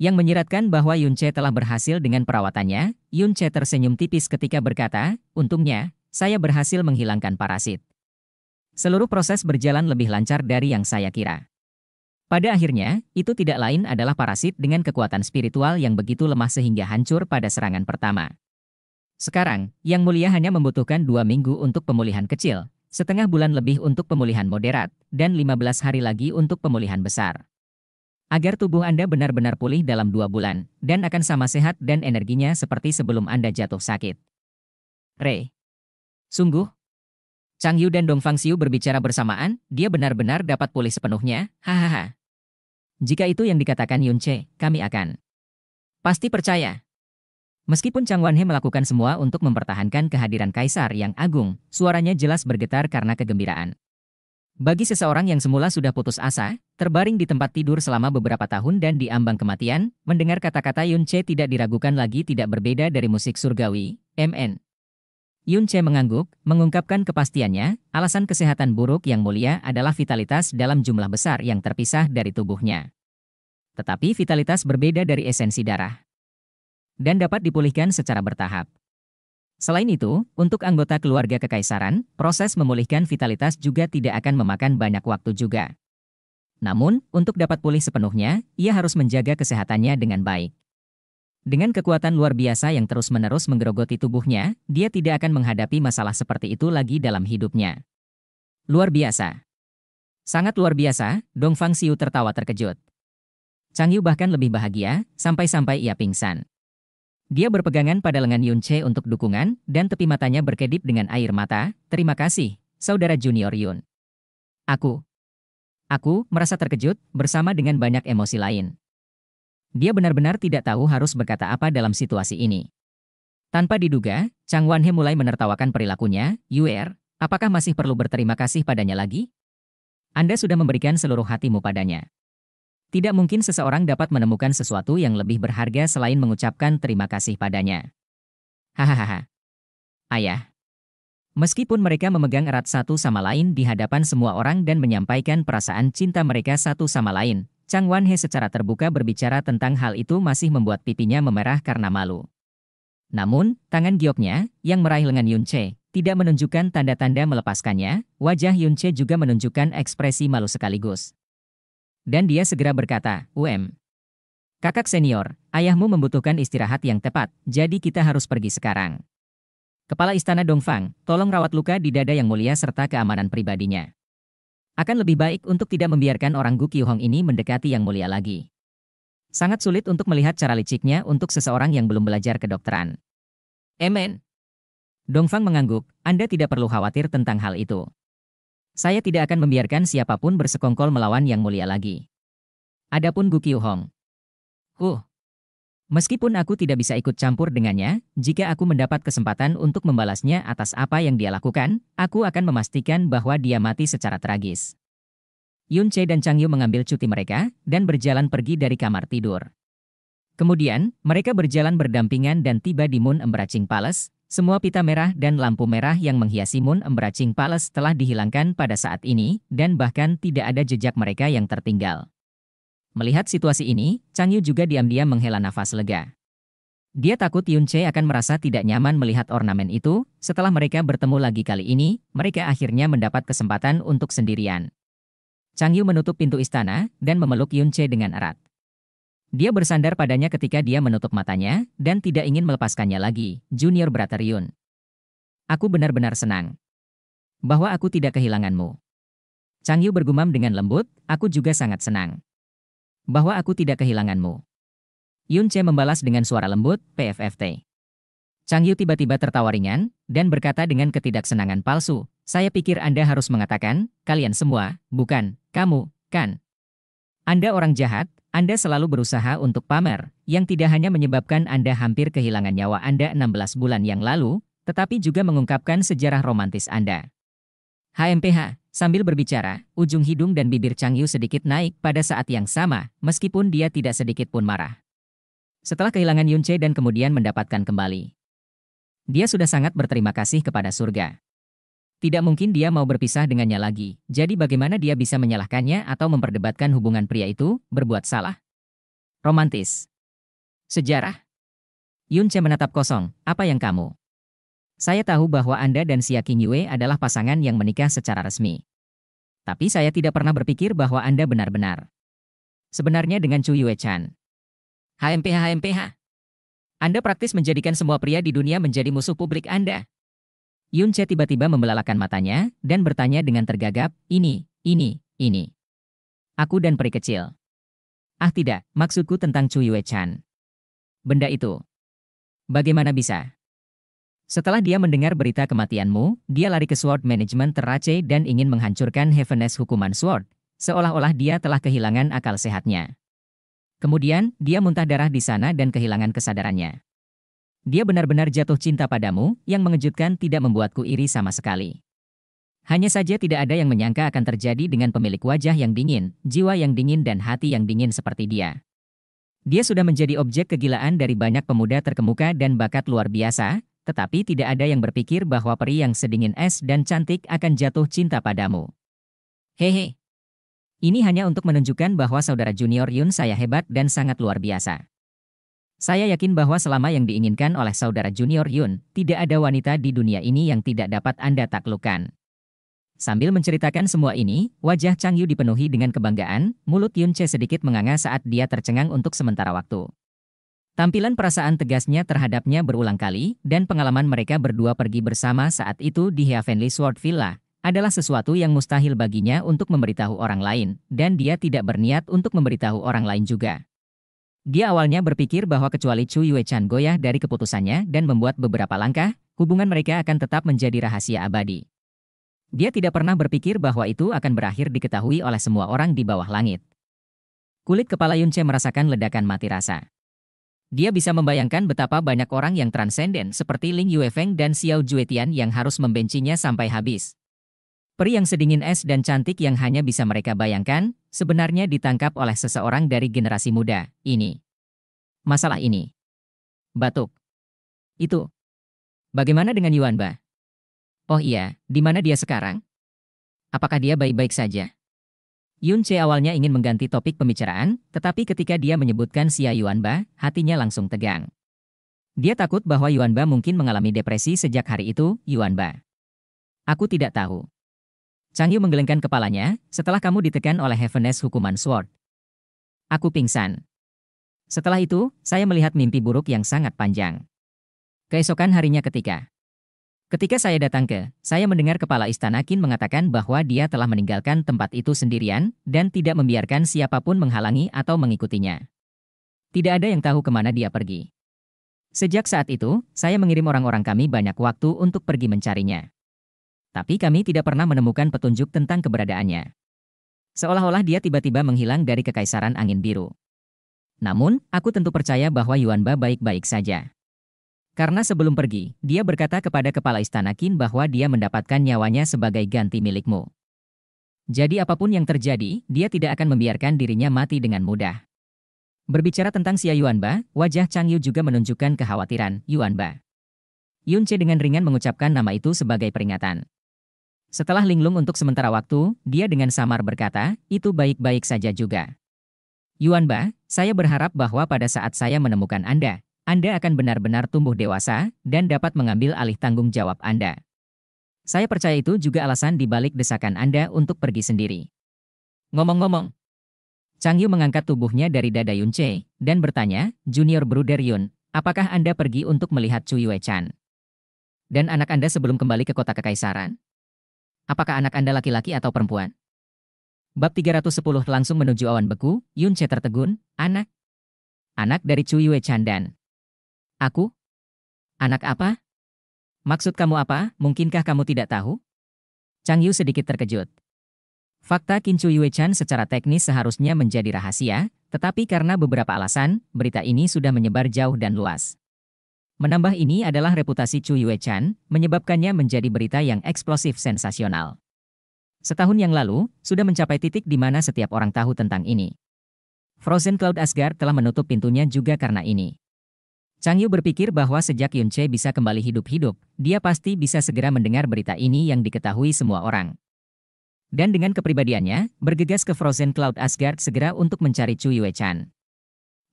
Yang menyiratkan bahwa Yun Che telah berhasil dengan perawatannya, Yun Che tersenyum tipis ketika berkata, untungnya, saya berhasil menghilangkan parasit. Seluruh proses berjalan lebih lancar dari yang saya kira. Pada akhirnya, itu tidak lain adalah parasit dengan kekuatan spiritual yang begitu lemah sehingga hancur pada serangan pertama. Sekarang, Yang Mulia hanya membutuhkan dua minggu untuk pemulihan kecil, setengah bulan lebih untuk pemulihan moderat, dan 15 hari lagi untuk pemulihan besar agar tubuh Anda benar-benar pulih dalam dua bulan, dan akan sama sehat dan energinya seperti sebelum Anda jatuh sakit. Re. Sungguh? Chang Yu dan Dong Fang Xiu berbicara bersamaan, dia benar-benar dapat pulih sepenuhnya, hahaha. Jika itu yang dikatakan Yun Che, kami akan. Pasti percaya. Meskipun Chang Wanhe melakukan semua untuk mempertahankan kehadiran kaisar yang agung, suaranya jelas bergetar karena kegembiraan. Bagi seseorang yang semula sudah putus asa, terbaring di tempat tidur selama beberapa tahun dan diambang kematian, mendengar kata-kata Yun Che tidak diragukan lagi tidak berbeda dari musik surgawi, MN. Yun Che mengangguk, mengungkapkan kepastiannya, alasan kesehatan buruk yang mulia adalah vitalitas dalam jumlah besar yang terpisah dari tubuhnya. Tetapi vitalitas berbeda dari esensi darah. Dan dapat dipulihkan secara bertahap. Selain itu, untuk anggota keluarga kekaisaran, proses memulihkan vitalitas juga tidak akan memakan banyak waktu juga. Namun, untuk dapat pulih sepenuhnya, ia harus menjaga kesehatannya dengan baik. Dengan kekuatan luar biasa yang terus-menerus menggerogoti tubuhnya, dia tidak akan menghadapi masalah seperti itu lagi dalam hidupnya. Luar biasa. Sangat luar biasa, Dong Fang Xiu tertawa terkejut. Chang Yu bahkan lebih bahagia, sampai-sampai ia pingsan. Dia berpegangan pada lengan Yun Che untuk dukungan, dan tepi matanya berkedip dengan air mata, terima kasih, saudara junior Yun. Aku. Aku merasa terkejut, bersama dengan banyak emosi lain. Dia benar-benar tidak tahu harus berkata apa dalam situasi ini. Tanpa diduga, Chang Wanhe mulai menertawakan perilakunya, Yuer, apakah masih perlu berterima kasih padanya lagi? Anda sudah memberikan seluruh hatimu padanya. Tidak mungkin seseorang dapat menemukan sesuatu yang lebih berharga selain mengucapkan terima kasih padanya. Hahaha. Ayah. Meskipun mereka memegang erat satu sama lain di hadapan semua orang dan menyampaikan perasaan cinta mereka satu sama lain, Chang He secara terbuka berbicara tentang hal itu masih membuat pipinya memerah karena malu. Namun, tangan gioknya, yang meraih lengan Yun Che, tidak menunjukkan tanda-tanda melepaskannya, wajah Yun Che juga menunjukkan ekspresi malu sekaligus. Dan dia segera berkata, UM. Kakak senior, ayahmu membutuhkan istirahat yang tepat, jadi kita harus pergi sekarang. Kepala Istana Dongfang, tolong rawat luka di dada yang mulia serta keamanan pribadinya. Akan lebih baik untuk tidak membiarkan orang Gu Qiuhong ini mendekati yang mulia lagi. Sangat sulit untuk melihat cara liciknya untuk seseorang yang belum belajar kedokteran. Emen. Dongfang mengangguk, Anda tidak perlu khawatir tentang hal itu. Saya tidak akan membiarkan siapapun bersekongkol melawan yang mulia lagi. Adapun Gu Qiuhong. Huh, Meskipun aku tidak bisa ikut campur dengannya, jika aku mendapat kesempatan untuk membalasnya atas apa yang dia lakukan, aku akan memastikan bahwa dia mati secara tragis. Yun Che dan Chang Yu mengambil cuti mereka dan berjalan pergi dari kamar tidur. Kemudian, mereka berjalan berdampingan dan tiba di Moon Embracing Palace. Semua pita merah dan lampu merah yang menghiasi Moon Embracing Palace telah dihilangkan pada saat ini dan bahkan tidak ada jejak mereka yang tertinggal. Melihat situasi ini, Chang Yu juga diam-diam menghela nafas lega. Dia takut Yun Che akan merasa tidak nyaman melihat ornamen itu, setelah mereka bertemu lagi kali ini, mereka akhirnya mendapat kesempatan untuk sendirian. Chang Yu menutup pintu istana, dan memeluk Yun Che dengan erat. Dia bersandar padanya ketika dia menutup matanya, dan tidak ingin melepaskannya lagi, Junior Brother Yun. Aku benar-benar senang. Bahwa aku tidak kehilanganmu. Chang Yu bergumam dengan lembut, aku juga sangat senang bahwa aku tidak kehilanganmu. Yun Che membalas dengan suara lembut, PFFT. Chang Yu tiba-tiba tertawa ringan, dan berkata dengan ketidaksenangan palsu, saya pikir Anda harus mengatakan, kalian semua, bukan, kamu, kan. Anda orang jahat, Anda selalu berusaha untuk pamer, yang tidak hanya menyebabkan Anda hampir kehilangan nyawa Anda 16 bulan yang lalu, tetapi juga mengungkapkan sejarah romantis Anda. HMPH, Sambil berbicara, ujung hidung dan bibir Chang Yu sedikit naik pada saat yang sama, meskipun dia tidak sedikit pun marah. Setelah kehilangan Yun Che dan kemudian mendapatkan kembali. Dia sudah sangat berterima kasih kepada surga. Tidak mungkin dia mau berpisah dengannya lagi, jadi bagaimana dia bisa menyalahkannya atau memperdebatkan hubungan pria itu, berbuat salah? Romantis. Sejarah. Yun Che menatap kosong, apa yang kamu saya tahu bahwa Anda dan Xia Qingyue adalah pasangan yang menikah secara resmi. Tapi saya tidak pernah berpikir bahwa Anda benar-benar. Sebenarnya dengan Chu Yue-chan. HMPH HMPH. Anda praktis menjadikan semua pria di dunia menjadi musuh publik Anda. Yun Che tiba-tiba membelalakan matanya dan bertanya dengan tergagap, ini, ini, ini. Aku dan peri kecil. Ah tidak, maksudku tentang Chu Yue-chan. Benda itu. Bagaimana bisa? Setelah dia mendengar berita kematianmu, dia lari ke Sword Management terace dan ingin menghancurkan Heaveness hukuman Sword, seolah-olah dia telah kehilangan akal sehatnya. Kemudian, dia muntah darah di sana dan kehilangan kesadarannya. Dia benar-benar jatuh cinta padamu, yang mengejutkan tidak membuatku iri sama sekali. Hanya saja tidak ada yang menyangka akan terjadi dengan pemilik wajah yang dingin, jiwa yang dingin dan hati yang dingin seperti dia. Dia sudah menjadi objek kegilaan dari banyak pemuda terkemuka dan bakat luar biasa, tetapi tidak ada yang berpikir bahwa peri yang sedingin es dan cantik akan jatuh cinta padamu. Hehe. Ini hanya untuk menunjukkan bahwa saudara junior Yun saya hebat dan sangat luar biasa. Saya yakin bahwa selama yang diinginkan oleh saudara junior Yun, tidak ada wanita di dunia ini yang tidak dapat Anda taklukkan. Sambil menceritakan semua ini, wajah Chang Yu dipenuhi dengan kebanggaan, mulut Yun Che sedikit menganga saat dia tercengang untuk sementara waktu. Tampilan perasaan tegasnya terhadapnya berulang kali, dan pengalaman mereka berdua pergi bersama saat itu di Heavenly Sword Villa, adalah sesuatu yang mustahil baginya untuk memberitahu orang lain, dan dia tidak berniat untuk memberitahu orang lain juga. Dia awalnya berpikir bahwa kecuali Chu Yue Chan goyah dari keputusannya dan membuat beberapa langkah, hubungan mereka akan tetap menjadi rahasia abadi. Dia tidak pernah berpikir bahwa itu akan berakhir diketahui oleh semua orang di bawah langit. Kulit kepala Yunche merasakan ledakan mati rasa. Dia bisa membayangkan betapa banyak orang yang transenden seperti Ling Yuefeng dan Xiao Juetian yang harus membencinya sampai habis. Peri yang sedingin es dan cantik yang hanya bisa mereka bayangkan, sebenarnya ditangkap oleh seseorang dari generasi muda, ini. Masalah ini. Batuk. Itu. Bagaimana dengan Yuan Ba? Oh iya, di mana dia sekarang? Apakah dia baik-baik saja? Yun Che awalnya ingin mengganti topik pembicaraan, tetapi ketika dia menyebutkan Xia Yuanba, hatinya langsung tegang. Dia takut bahwa Yuanba mungkin mengalami depresi sejak hari itu, Yuanba. Aku tidak tahu. Chang Yu menggelengkan kepalanya, setelah kamu ditekan oleh Heaveness hukuman sword. Aku pingsan. Setelah itu, saya melihat mimpi buruk yang sangat panjang. Keesokan harinya ketika Ketika saya datang ke, saya mendengar kepala istana Qin mengatakan bahwa dia telah meninggalkan tempat itu sendirian dan tidak membiarkan siapapun menghalangi atau mengikutinya. Tidak ada yang tahu kemana dia pergi. Sejak saat itu, saya mengirim orang-orang kami banyak waktu untuk pergi mencarinya. Tapi kami tidak pernah menemukan petunjuk tentang keberadaannya. Seolah-olah dia tiba-tiba menghilang dari kekaisaran angin biru. Namun, aku tentu percaya bahwa Yuanba baik-baik saja. Karena sebelum pergi, dia berkata kepada kepala istana Qin bahwa dia mendapatkan nyawanya sebagai ganti milikmu. Jadi apapun yang terjadi, dia tidak akan membiarkan dirinya mati dengan mudah. Berbicara tentang Xia Yuanba, wajah Chang Yu juga menunjukkan kekhawatiran, Yuanba. Yun Che dengan ringan mengucapkan nama itu sebagai peringatan. Setelah linglung untuk sementara waktu, dia dengan samar berkata, itu baik-baik saja juga. Yuanba, saya berharap bahwa pada saat saya menemukan Anda, anda akan benar-benar tumbuh dewasa dan dapat mengambil alih tanggung jawab Anda. Saya percaya itu juga alasan dibalik desakan Anda untuk pergi sendiri. Ngomong-ngomong, Chang Yu mengangkat tubuhnya dari dada Yun Che dan bertanya, Junior Brother Yun, apakah Anda pergi untuk melihat Chu Yue Chan? Dan anak Anda sebelum kembali ke kota kekaisaran? Apakah anak Anda laki-laki atau perempuan? Bab 310 langsung menuju awan beku, Yun Che tertegun, anak. Anak dari Chu Yue Chan dan Aku? Anak apa? Maksud kamu apa? Mungkinkah kamu tidak tahu? Chang Yu sedikit terkejut. Fakta Qin Chu Yue Chan secara teknis seharusnya menjadi rahasia, tetapi karena beberapa alasan, berita ini sudah menyebar jauh dan luas. Menambah ini adalah reputasi Chu Yue Chan, menyebabkannya menjadi berita yang eksplosif sensasional. Setahun yang lalu, sudah mencapai titik di mana setiap orang tahu tentang ini. Frozen Cloud Asgard telah menutup pintunya juga karena ini. Chang Yu berpikir bahwa sejak Yun Che bisa kembali hidup-hidup, dia pasti bisa segera mendengar berita ini yang diketahui semua orang. Dan dengan kepribadiannya, bergegas ke Frozen Cloud Asgard segera untuk mencari Chu Yue Chan.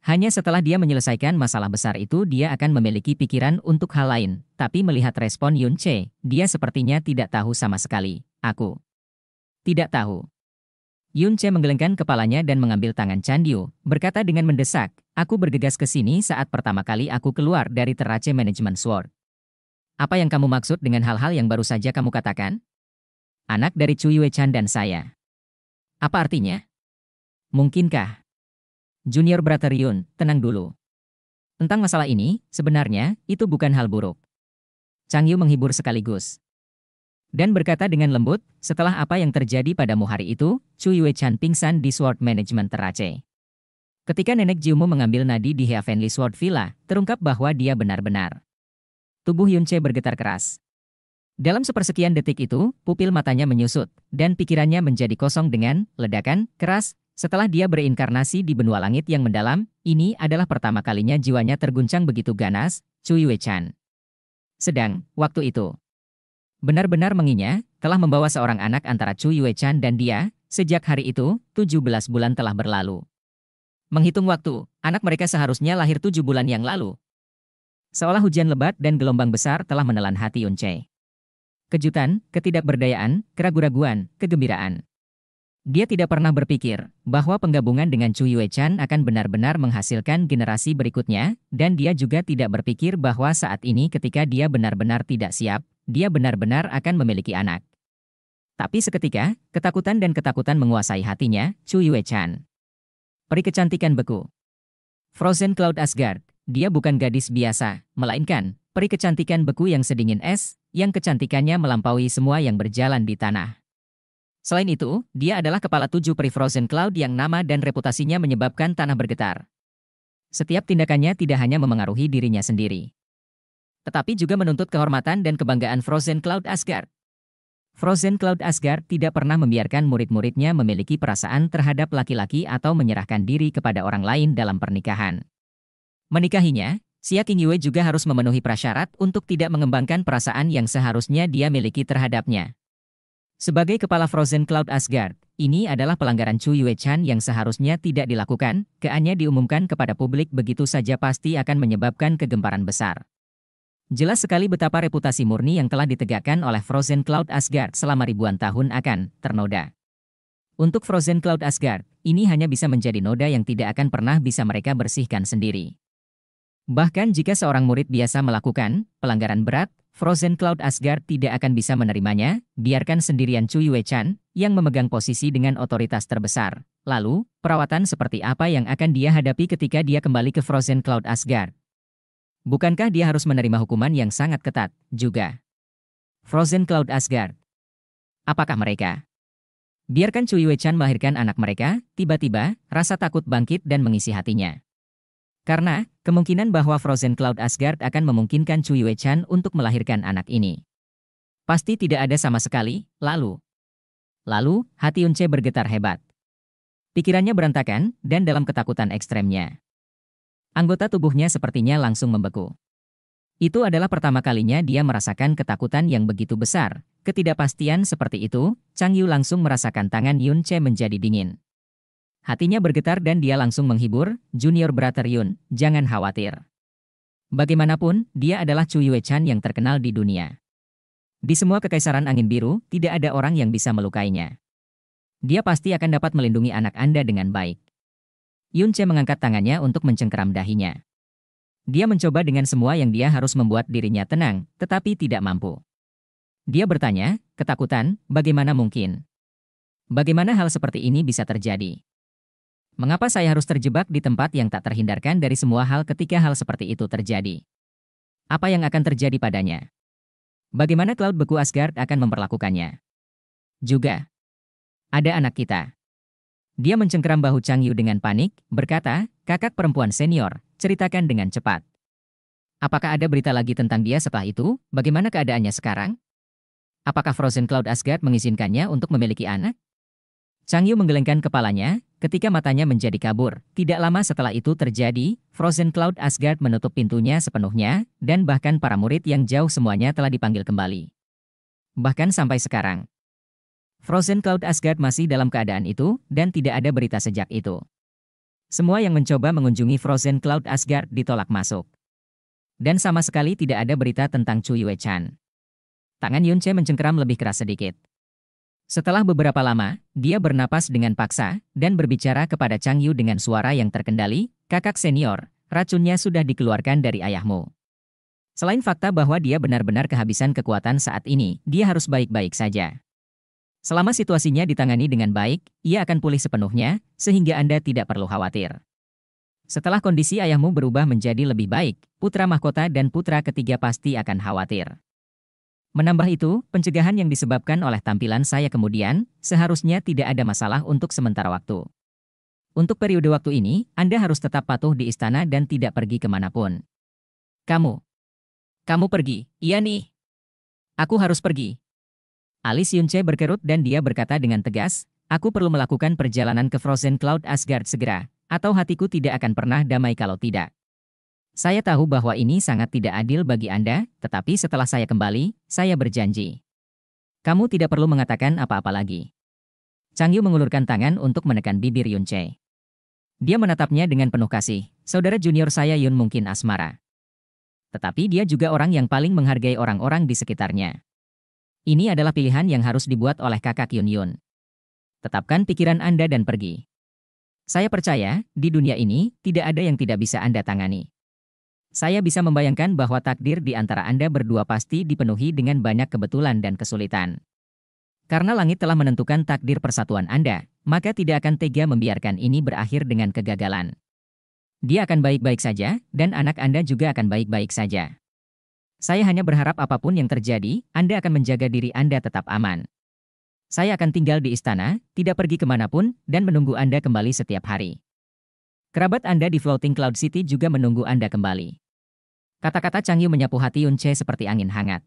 Hanya setelah dia menyelesaikan masalah besar itu dia akan memiliki pikiran untuk hal lain, tapi melihat respon Yun Che, dia sepertinya tidak tahu sama sekali, aku. Tidak tahu. Yun Che menggelengkan kepalanya dan mengambil tangan Diu, berkata dengan mendesak, aku bergegas ke sini saat pertama kali aku keluar dari terace management Sword. Apa yang kamu maksud dengan hal-hal yang baru saja kamu katakan? Anak dari Cui Wei Chan dan saya. Apa artinya? Mungkinkah? Junior Brother Yun, tenang dulu. Tentang masalah ini, sebenarnya, itu bukan hal buruk. Chang Yu menghibur sekaligus. Dan berkata dengan lembut, setelah apa yang terjadi padamu hari itu, Chu Yue Chan pingsan di Sword Management Terace. Ketika nenek Jiumu mengambil nadi di Heavenly Sword Villa, terungkap bahwa dia benar-benar. Tubuh Yunche bergetar keras. Dalam sepersekian detik itu, pupil matanya menyusut, dan pikirannya menjadi kosong dengan ledakan keras. Setelah dia berinkarnasi di benua langit yang mendalam, ini adalah pertama kalinya jiwanya terguncang begitu ganas, Cui Wei Chan. Sedang, waktu itu, Benar-benar menginya, telah membawa seorang anak antara Chu Yue-chan dan dia, sejak hari itu, 17 bulan telah berlalu. Menghitung waktu, anak mereka seharusnya lahir 7 bulan yang lalu. Seolah hujan lebat dan gelombang besar telah menelan hati Che. Kejutan, ketidakberdayaan, keraguan raguan kegembiraan. Dia tidak pernah berpikir bahwa penggabungan dengan Chu Yue-chan akan benar-benar menghasilkan generasi berikutnya, dan dia juga tidak berpikir bahwa saat ini ketika dia benar-benar tidak siap, dia benar-benar akan memiliki anak. Tapi seketika, ketakutan dan ketakutan menguasai hatinya, Chu Yue-chan. Peri kecantikan beku. Frozen Cloud Asgard, dia bukan gadis biasa, melainkan peri kecantikan beku yang sedingin es, yang kecantikannya melampaui semua yang berjalan di tanah. Selain itu, dia adalah kepala tujuh pre-frozen cloud yang nama dan reputasinya menyebabkan tanah bergetar. Setiap tindakannya tidak hanya memengaruhi dirinya sendiri, tetapi juga menuntut kehormatan dan kebanggaan Frozen Cloud Asgard. Frozen Cloud Asgard tidak pernah membiarkan murid-muridnya memiliki perasaan terhadap laki-laki atau menyerahkan diri kepada orang lain dalam pernikahan. Menikahinya, Xia Qingyue juga harus memenuhi prasyarat untuk tidak mengembangkan perasaan yang seharusnya dia miliki terhadapnya. Sebagai kepala Frozen Cloud Asgard, ini adalah pelanggaran Chu Yue-chan yang seharusnya tidak dilakukan, keannya diumumkan kepada publik begitu saja pasti akan menyebabkan kegemparan besar. Jelas sekali betapa reputasi murni yang telah ditegakkan oleh Frozen Cloud Asgard selama ribuan tahun akan ternoda. Untuk Frozen Cloud Asgard, ini hanya bisa menjadi noda yang tidak akan pernah bisa mereka bersihkan sendiri. Bahkan jika seorang murid biasa melakukan pelanggaran berat, Frozen Cloud Asgard tidak akan bisa menerimanya, biarkan sendirian Chu Chan yang memegang posisi dengan otoritas terbesar. Lalu, perawatan seperti apa yang akan dia hadapi ketika dia kembali ke Frozen Cloud Asgard? Bukankah dia harus menerima hukuman yang sangat ketat juga? Frozen Cloud Asgard. Apakah mereka? Biarkan Chu Chan melahirkan anak mereka, tiba-tiba rasa takut bangkit dan mengisi hatinya. Karena, kemungkinan bahwa Frozen Cloud Asgard akan memungkinkan Cui Wei-chan untuk melahirkan anak ini. Pasti tidak ada sama sekali, lalu. Lalu, hati Unce bergetar hebat. Pikirannya berantakan, dan dalam ketakutan ekstremnya. Anggota tubuhnya sepertinya langsung membeku. Itu adalah pertama kalinya dia merasakan ketakutan yang begitu besar. Ketidakpastian seperti itu, Chang Yu langsung merasakan tangan Yun menjadi dingin. Hatinya bergetar dan dia langsung menghibur, Junior Brother Yun, jangan khawatir. Bagaimanapun, dia adalah Chu Yue-chan yang terkenal di dunia. Di semua kekaisaran angin biru, tidak ada orang yang bisa melukainya. Dia pasti akan dapat melindungi anak Anda dengan baik. Yun Che mengangkat tangannya untuk mencengkeram dahinya. Dia mencoba dengan semua yang dia harus membuat dirinya tenang, tetapi tidak mampu. Dia bertanya, ketakutan, bagaimana mungkin? Bagaimana hal seperti ini bisa terjadi? Mengapa saya harus terjebak di tempat yang tak terhindarkan dari semua hal ketika hal seperti itu terjadi? Apa yang akan terjadi padanya? Bagaimana Cloud Beku Asgard akan memperlakukannya? Juga, ada anak kita. Dia mencengkeram bahu Chang Yu dengan panik, berkata, kakak perempuan senior, ceritakan dengan cepat. Apakah ada berita lagi tentang dia setelah itu? Bagaimana keadaannya sekarang? Apakah Frozen Cloud Asgard mengizinkannya untuk memiliki anak? Chang Yu menggelengkan kepalanya, ketika matanya menjadi kabur. Tidak lama setelah itu terjadi, Frozen Cloud Asgard menutup pintunya sepenuhnya, dan bahkan para murid yang jauh semuanya telah dipanggil kembali. Bahkan sampai sekarang. Frozen Cloud Asgard masih dalam keadaan itu, dan tidak ada berita sejak itu. Semua yang mencoba mengunjungi Frozen Cloud Asgard ditolak masuk. Dan sama sekali tidak ada berita tentang Chu Yue Chan. Tangan Yunche mencengkeram lebih keras sedikit. Setelah beberapa lama, dia bernapas dengan paksa dan berbicara kepada Chang Yu dengan suara yang terkendali, kakak senior, racunnya sudah dikeluarkan dari ayahmu. Selain fakta bahwa dia benar-benar kehabisan kekuatan saat ini, dia harus baik-baik saja. Selama situasinya ditangani dengan baik, ia akan pulih sepenuhnya, sehingga Anda tidak perlu khawatir. Setelah kondisi ayahmu berubah menjadi lebih baik, putra mahkota dan putra ketiga pasti akan khawatir. Menambah itu, pencegahan yang disebabkan oleh tampilan saya kemudian, seharusnya tidak ada masalah untuk sementara waktu. Untuk periode waktu ini, Anda harus tetap patuh di istana dan tidak pergi kemanapun. Kamu. Kamu pergi, iya nih. Aku harus pergi. Alice Yunce berkerut dan dia berkata dengan tegas, aku perlu melakukan perjalanan ke Frozen Cloud Asgard segera, atau hatiku tidak akan pernah damai kalau tidak. Saya tahu bahwa ini sangat tidak adil bagi Anda, tetapi setelah saya kembali, saya berjanji. Kamu tidak perlu mengatakan apa-apa lagi. Chang Yu mengulurkan tangan untuk menekan bibir Yun Che. Dia menatapnya dengan penuh kasih. Saudara junior saya Yun mungkin asmara. Tetapi dia juga orang yang paling menghargai orang-orang di sekitarnya. Ini adalah pilihan yang harus dibuat oleh kakak Yun Yun. Tetapkan pikiran Anda dan pergi. Saya percaya, di dunia ini, tidak ada yang tidak bisa Anda tangani. Saya bisa membayangkan bahwa takdir di antara Anda berdua pasti dipenuhi dengan banyak kebetulan dan kesulitan. Karena langit telah menentukan takdir persatuan Anda, maka tidak akan tega membiarkan ini berakhir dengan kegagalan. Dia akan baik-baik saja, dan anak Anda juga akan baik-baik saja. Saya hanya berharap apapun yang terjadi, Anda akan menjaga diri Anda tetap aman. Saya akan tinggal di istana, tidak pergi kemanapun, dan menunggu Anda kembali setiap hari. Kerabat Anda di Floating Cloud City juga menunggu Anda kembali. Kata-kata Chang Yu menyapu hati Yun Che seperti angin hangat.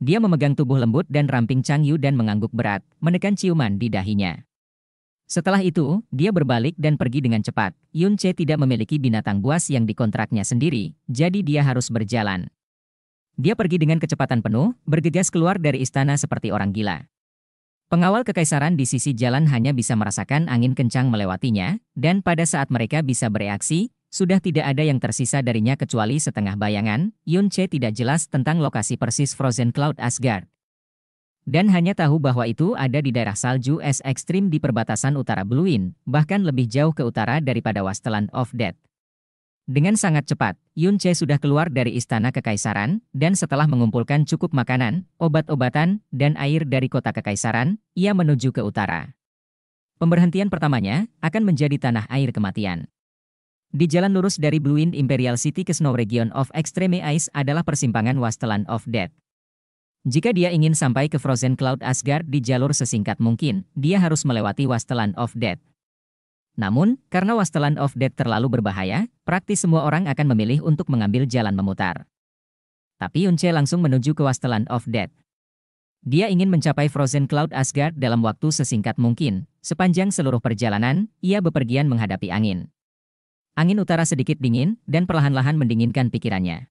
Dia memegang tubuh lembut dan ramping Chang Yu dan mengangguk berat, menekan ciuman di dahinya. Setelah itu, dia berbalik dan pergi dengan cepat. Yun Che tidak memiliki binatang buas yang dikontraknya sendiri, jadi dia harus berjalan. Dia pergi dengan kecepatan penuh, bergegas keluar dari istana seperti orang gila. Pengawal kekaisaran di sisi jalan hanya bisa merasakan angin kencang melewatinya, dan pada saat mereka bisa bereaksi, sudah tidak ada yang tersisa darinya kecuali setengah bayangan, Yun Che tidak jelas tentang lokasi persis Frozen Cloud Asgard. Dan hanya tahu bahwa itu ada di daerah salju es ekstrim di perbatasan utara Bluin, bahkan lebih jauh ke utara daripada Wasteland of Death. Dengan sangat cepat, Yun Che sudah keluar dari istana kekaisaran, dan setelah mengumpulkan cukup makanan, obat-obatan, dan air dari kota kekaisaran, ia menuju ke utara. Pemberhentian pertamanya akan menjadi tanah air kematian. Di jalan lurus dari Blue Wind Imperial City ke Snow Region of Extreme Ice adalah persimpangan Wasteland of Death. Jika dia ingin sampai ke Frozen Cloud Asgard di jalur sesingkat mungkin, dia harus melewati Wasteland of Death. Namun, karena Wasteland of Death terlalu berbahaya, praktis semua orang akan memilih untuk mengambil jalan memutar. Tapi Yunche langsung menuju ke Wasteland of Death. Dia ingin mencapai Frozen Cloud Asgard dalam waktu sesingkat mungkin. Sepanjang seluruh perjalanan, ia bepergian menghadapi angin. Angin utara sedikit dingin dan perlahan-lahan mendinginkan pikirannya.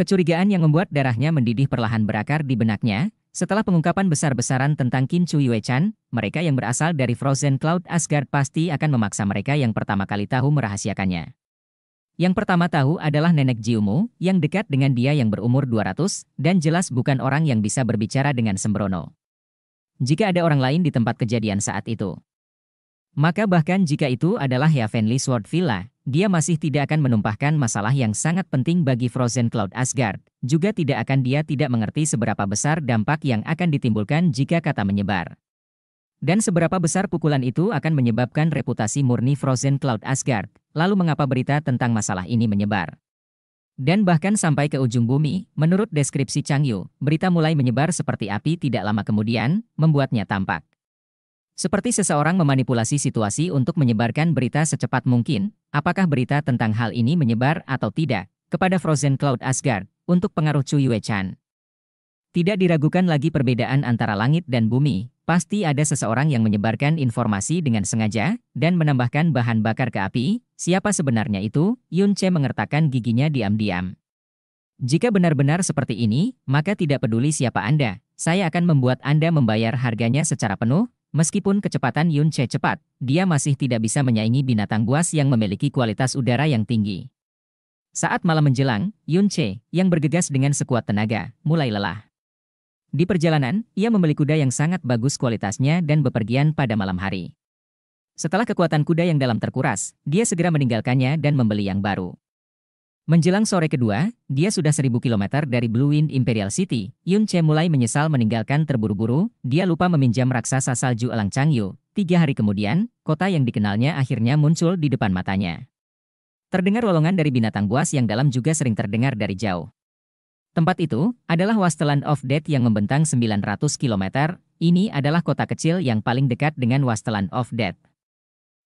Kecurigaan yang membuat darahnya mendidih perlahan berakar di benaknya, setelah pengungkapan besar-besaran tentang Kim Chu Yue-chan, mereka yang berasal dari Frozen Cloud Asgard pasti akan memaksa mereka yang pertama kali tahu merahasiakannya. Yang pertama tahu adalah nenek Jiumu, yang dekat dengan dia yang berumur 200, dan jelas bukan orang yang bisa berbicara dengan sembrono. Jika ada orang lain di tempat kejadian saat itu. Maka bahkan jika itu adalah Heavenly ya Sword Villa, dia masih tidak akan menumpahkan masalah yang sangat penting bagi Frozen Cloud Asgard. Juga tidak akan dia tidak mengerti seberapa besar dampak yang akan ditimbulkan jika kata menyebar. Dan seberapa besar pukulan itu akan menyebabkan reputasi murni Frozen Cloud Asgard. Lalu mengapa berita tentang masalah ini menyebar? Dan bahkan sampai ke ujung bumi, menurut deskripsi Chang Yu, berita mulai menyebar seperti api tidak lama kemudian, membuatnya tampak. Seperti seseorang memanipulasi situasi untuk menyebarkan berita secepat mungkin, apakah berita tentang hal ini menyebar atau tidak, kepada Frozen Cloud Asgard, untuk pengaruh Chu Yue-chan. Tidak diragukan lagi perbedaan antara langit dan bumi, pasti ada seseorang yang menyebarkan informasi dengan sengaja, dan menambahkan bahan bakar ke api, siapa sebenarnya itu, Yun Che mengertakkan giginya diam-diam. Jika benar-benar seperti ini, maka tidak peduli siapa Anda, saya akan membuat Anda membayar harganya secara penuh, Meskipun kecepatan Yun Yunche cepat, dia masih tidak bisa menyaingi binatang buas yang memiliki kualitas udara yang tinggi. Saat malam menjelang, Yun Yunche, yang bergegas dengan sekuat tenaga, mulai lelah. Di perjalanan, ia membeli kuda yang sangat bagus kualitasnya dan bepergian pada malam hari. Setelah kekuatan kuda yang dalam terkuras, dia segera meninggalkannya dan membeli yang baru. Menjelang sore kedua, dia sudah seribu kilometer dari Blue Wind Imperial City. Yun Che mulai menyesal meninggalkan terburu-buru, dia lupa meminjam raksasa salju Elang Changyu. Tiga hari kemudian, kota yang dikenalnya akhirnya muncul di depan matanya. Terdengar lolongan dari binatang buas yang dalam juga sering terdengar dari jauh. Tempat itu adalah Wasteland of Death yang membentang 900 km. Ini adalah kota kecil yang paling dekat dengan Wasteland of Death.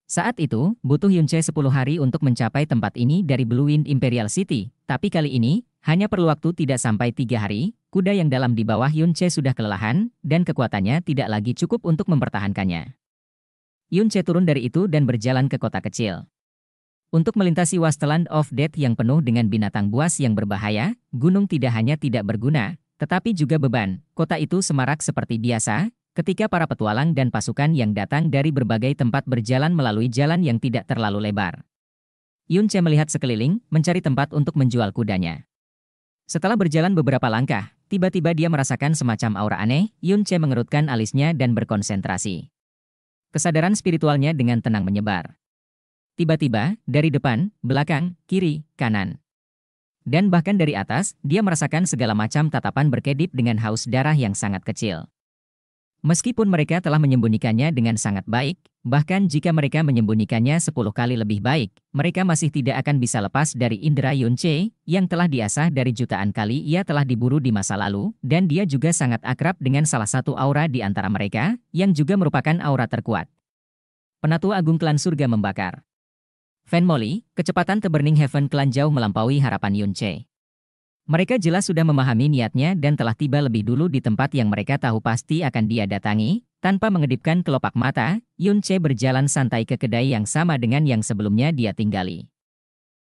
Saat itu, butuh Yunche 10 hari untuk mencapai tempat ini dari Blue Wind Imperial City, tapi kali ini, hanya perlu waktu tidak sampai tiga hari, kuda yang dalam di bawah Yunche sudah kelelahan, dan kekuatannya tidak lagi cukup untuk mempertahankannya. Yunche turun dari itu dan berjalan ke kota kecil. Untuk melintasi Wasteland of Death yang penuh dengan binatang buas yang berbahaya, gunung tidak hanya tidak berguna, tetapi juga beban. Kota itu semarak seperti biasa, ketika para petualang dan pasukan yang datang dari berbagai tempat berjalan melalui jalan yang tidak terlalu lebar. Yun Che melihat sekeliling, mencari tempat untuk menjual kudanya. Setelah berjalan beberapa langkah, tiba-tiba dia merasakan semacam aura aneh, Yun Che mengerutkan alisnya dan berkonsentrasi. Kesadaran spiritualnya dengan tenang menyebar. Tiba-tiba, dari depan, belakang, kiri, kanan, dan bahkan dari atas, dia merasakan segala macam tatapan berkedip dengan haus darah yang sangat kecil. Meskipun mereka telah menyembunyikannya dengan sangat baik, bahkan jika mereka menyembunyikannya 10 kali lebih baik, mereka masih tidak akan bisa lepas dari Indra Yunche, yang telah diasah dari jutaan kali ia telah diburu di masa lalu, dan dia juga sangat akrab dengan salah satu aura di antara mereka, yang juga merupakan aura terkuat. Penatua Agung Klan Surga Membakar Fan Molly, kecepatan Teberning Heaven Klan jauh melampaui harapan Yunche. Mereka jelas sudah memahami niatnya dan telah tiba lebih dulu di tempat yang mereka tahu pasti akan dia datangi. Tanpa mengedipkan kelopak mata, Yun Che berjalan santai ke kedai yang sama dengan yang sebelumnya dia tinggali.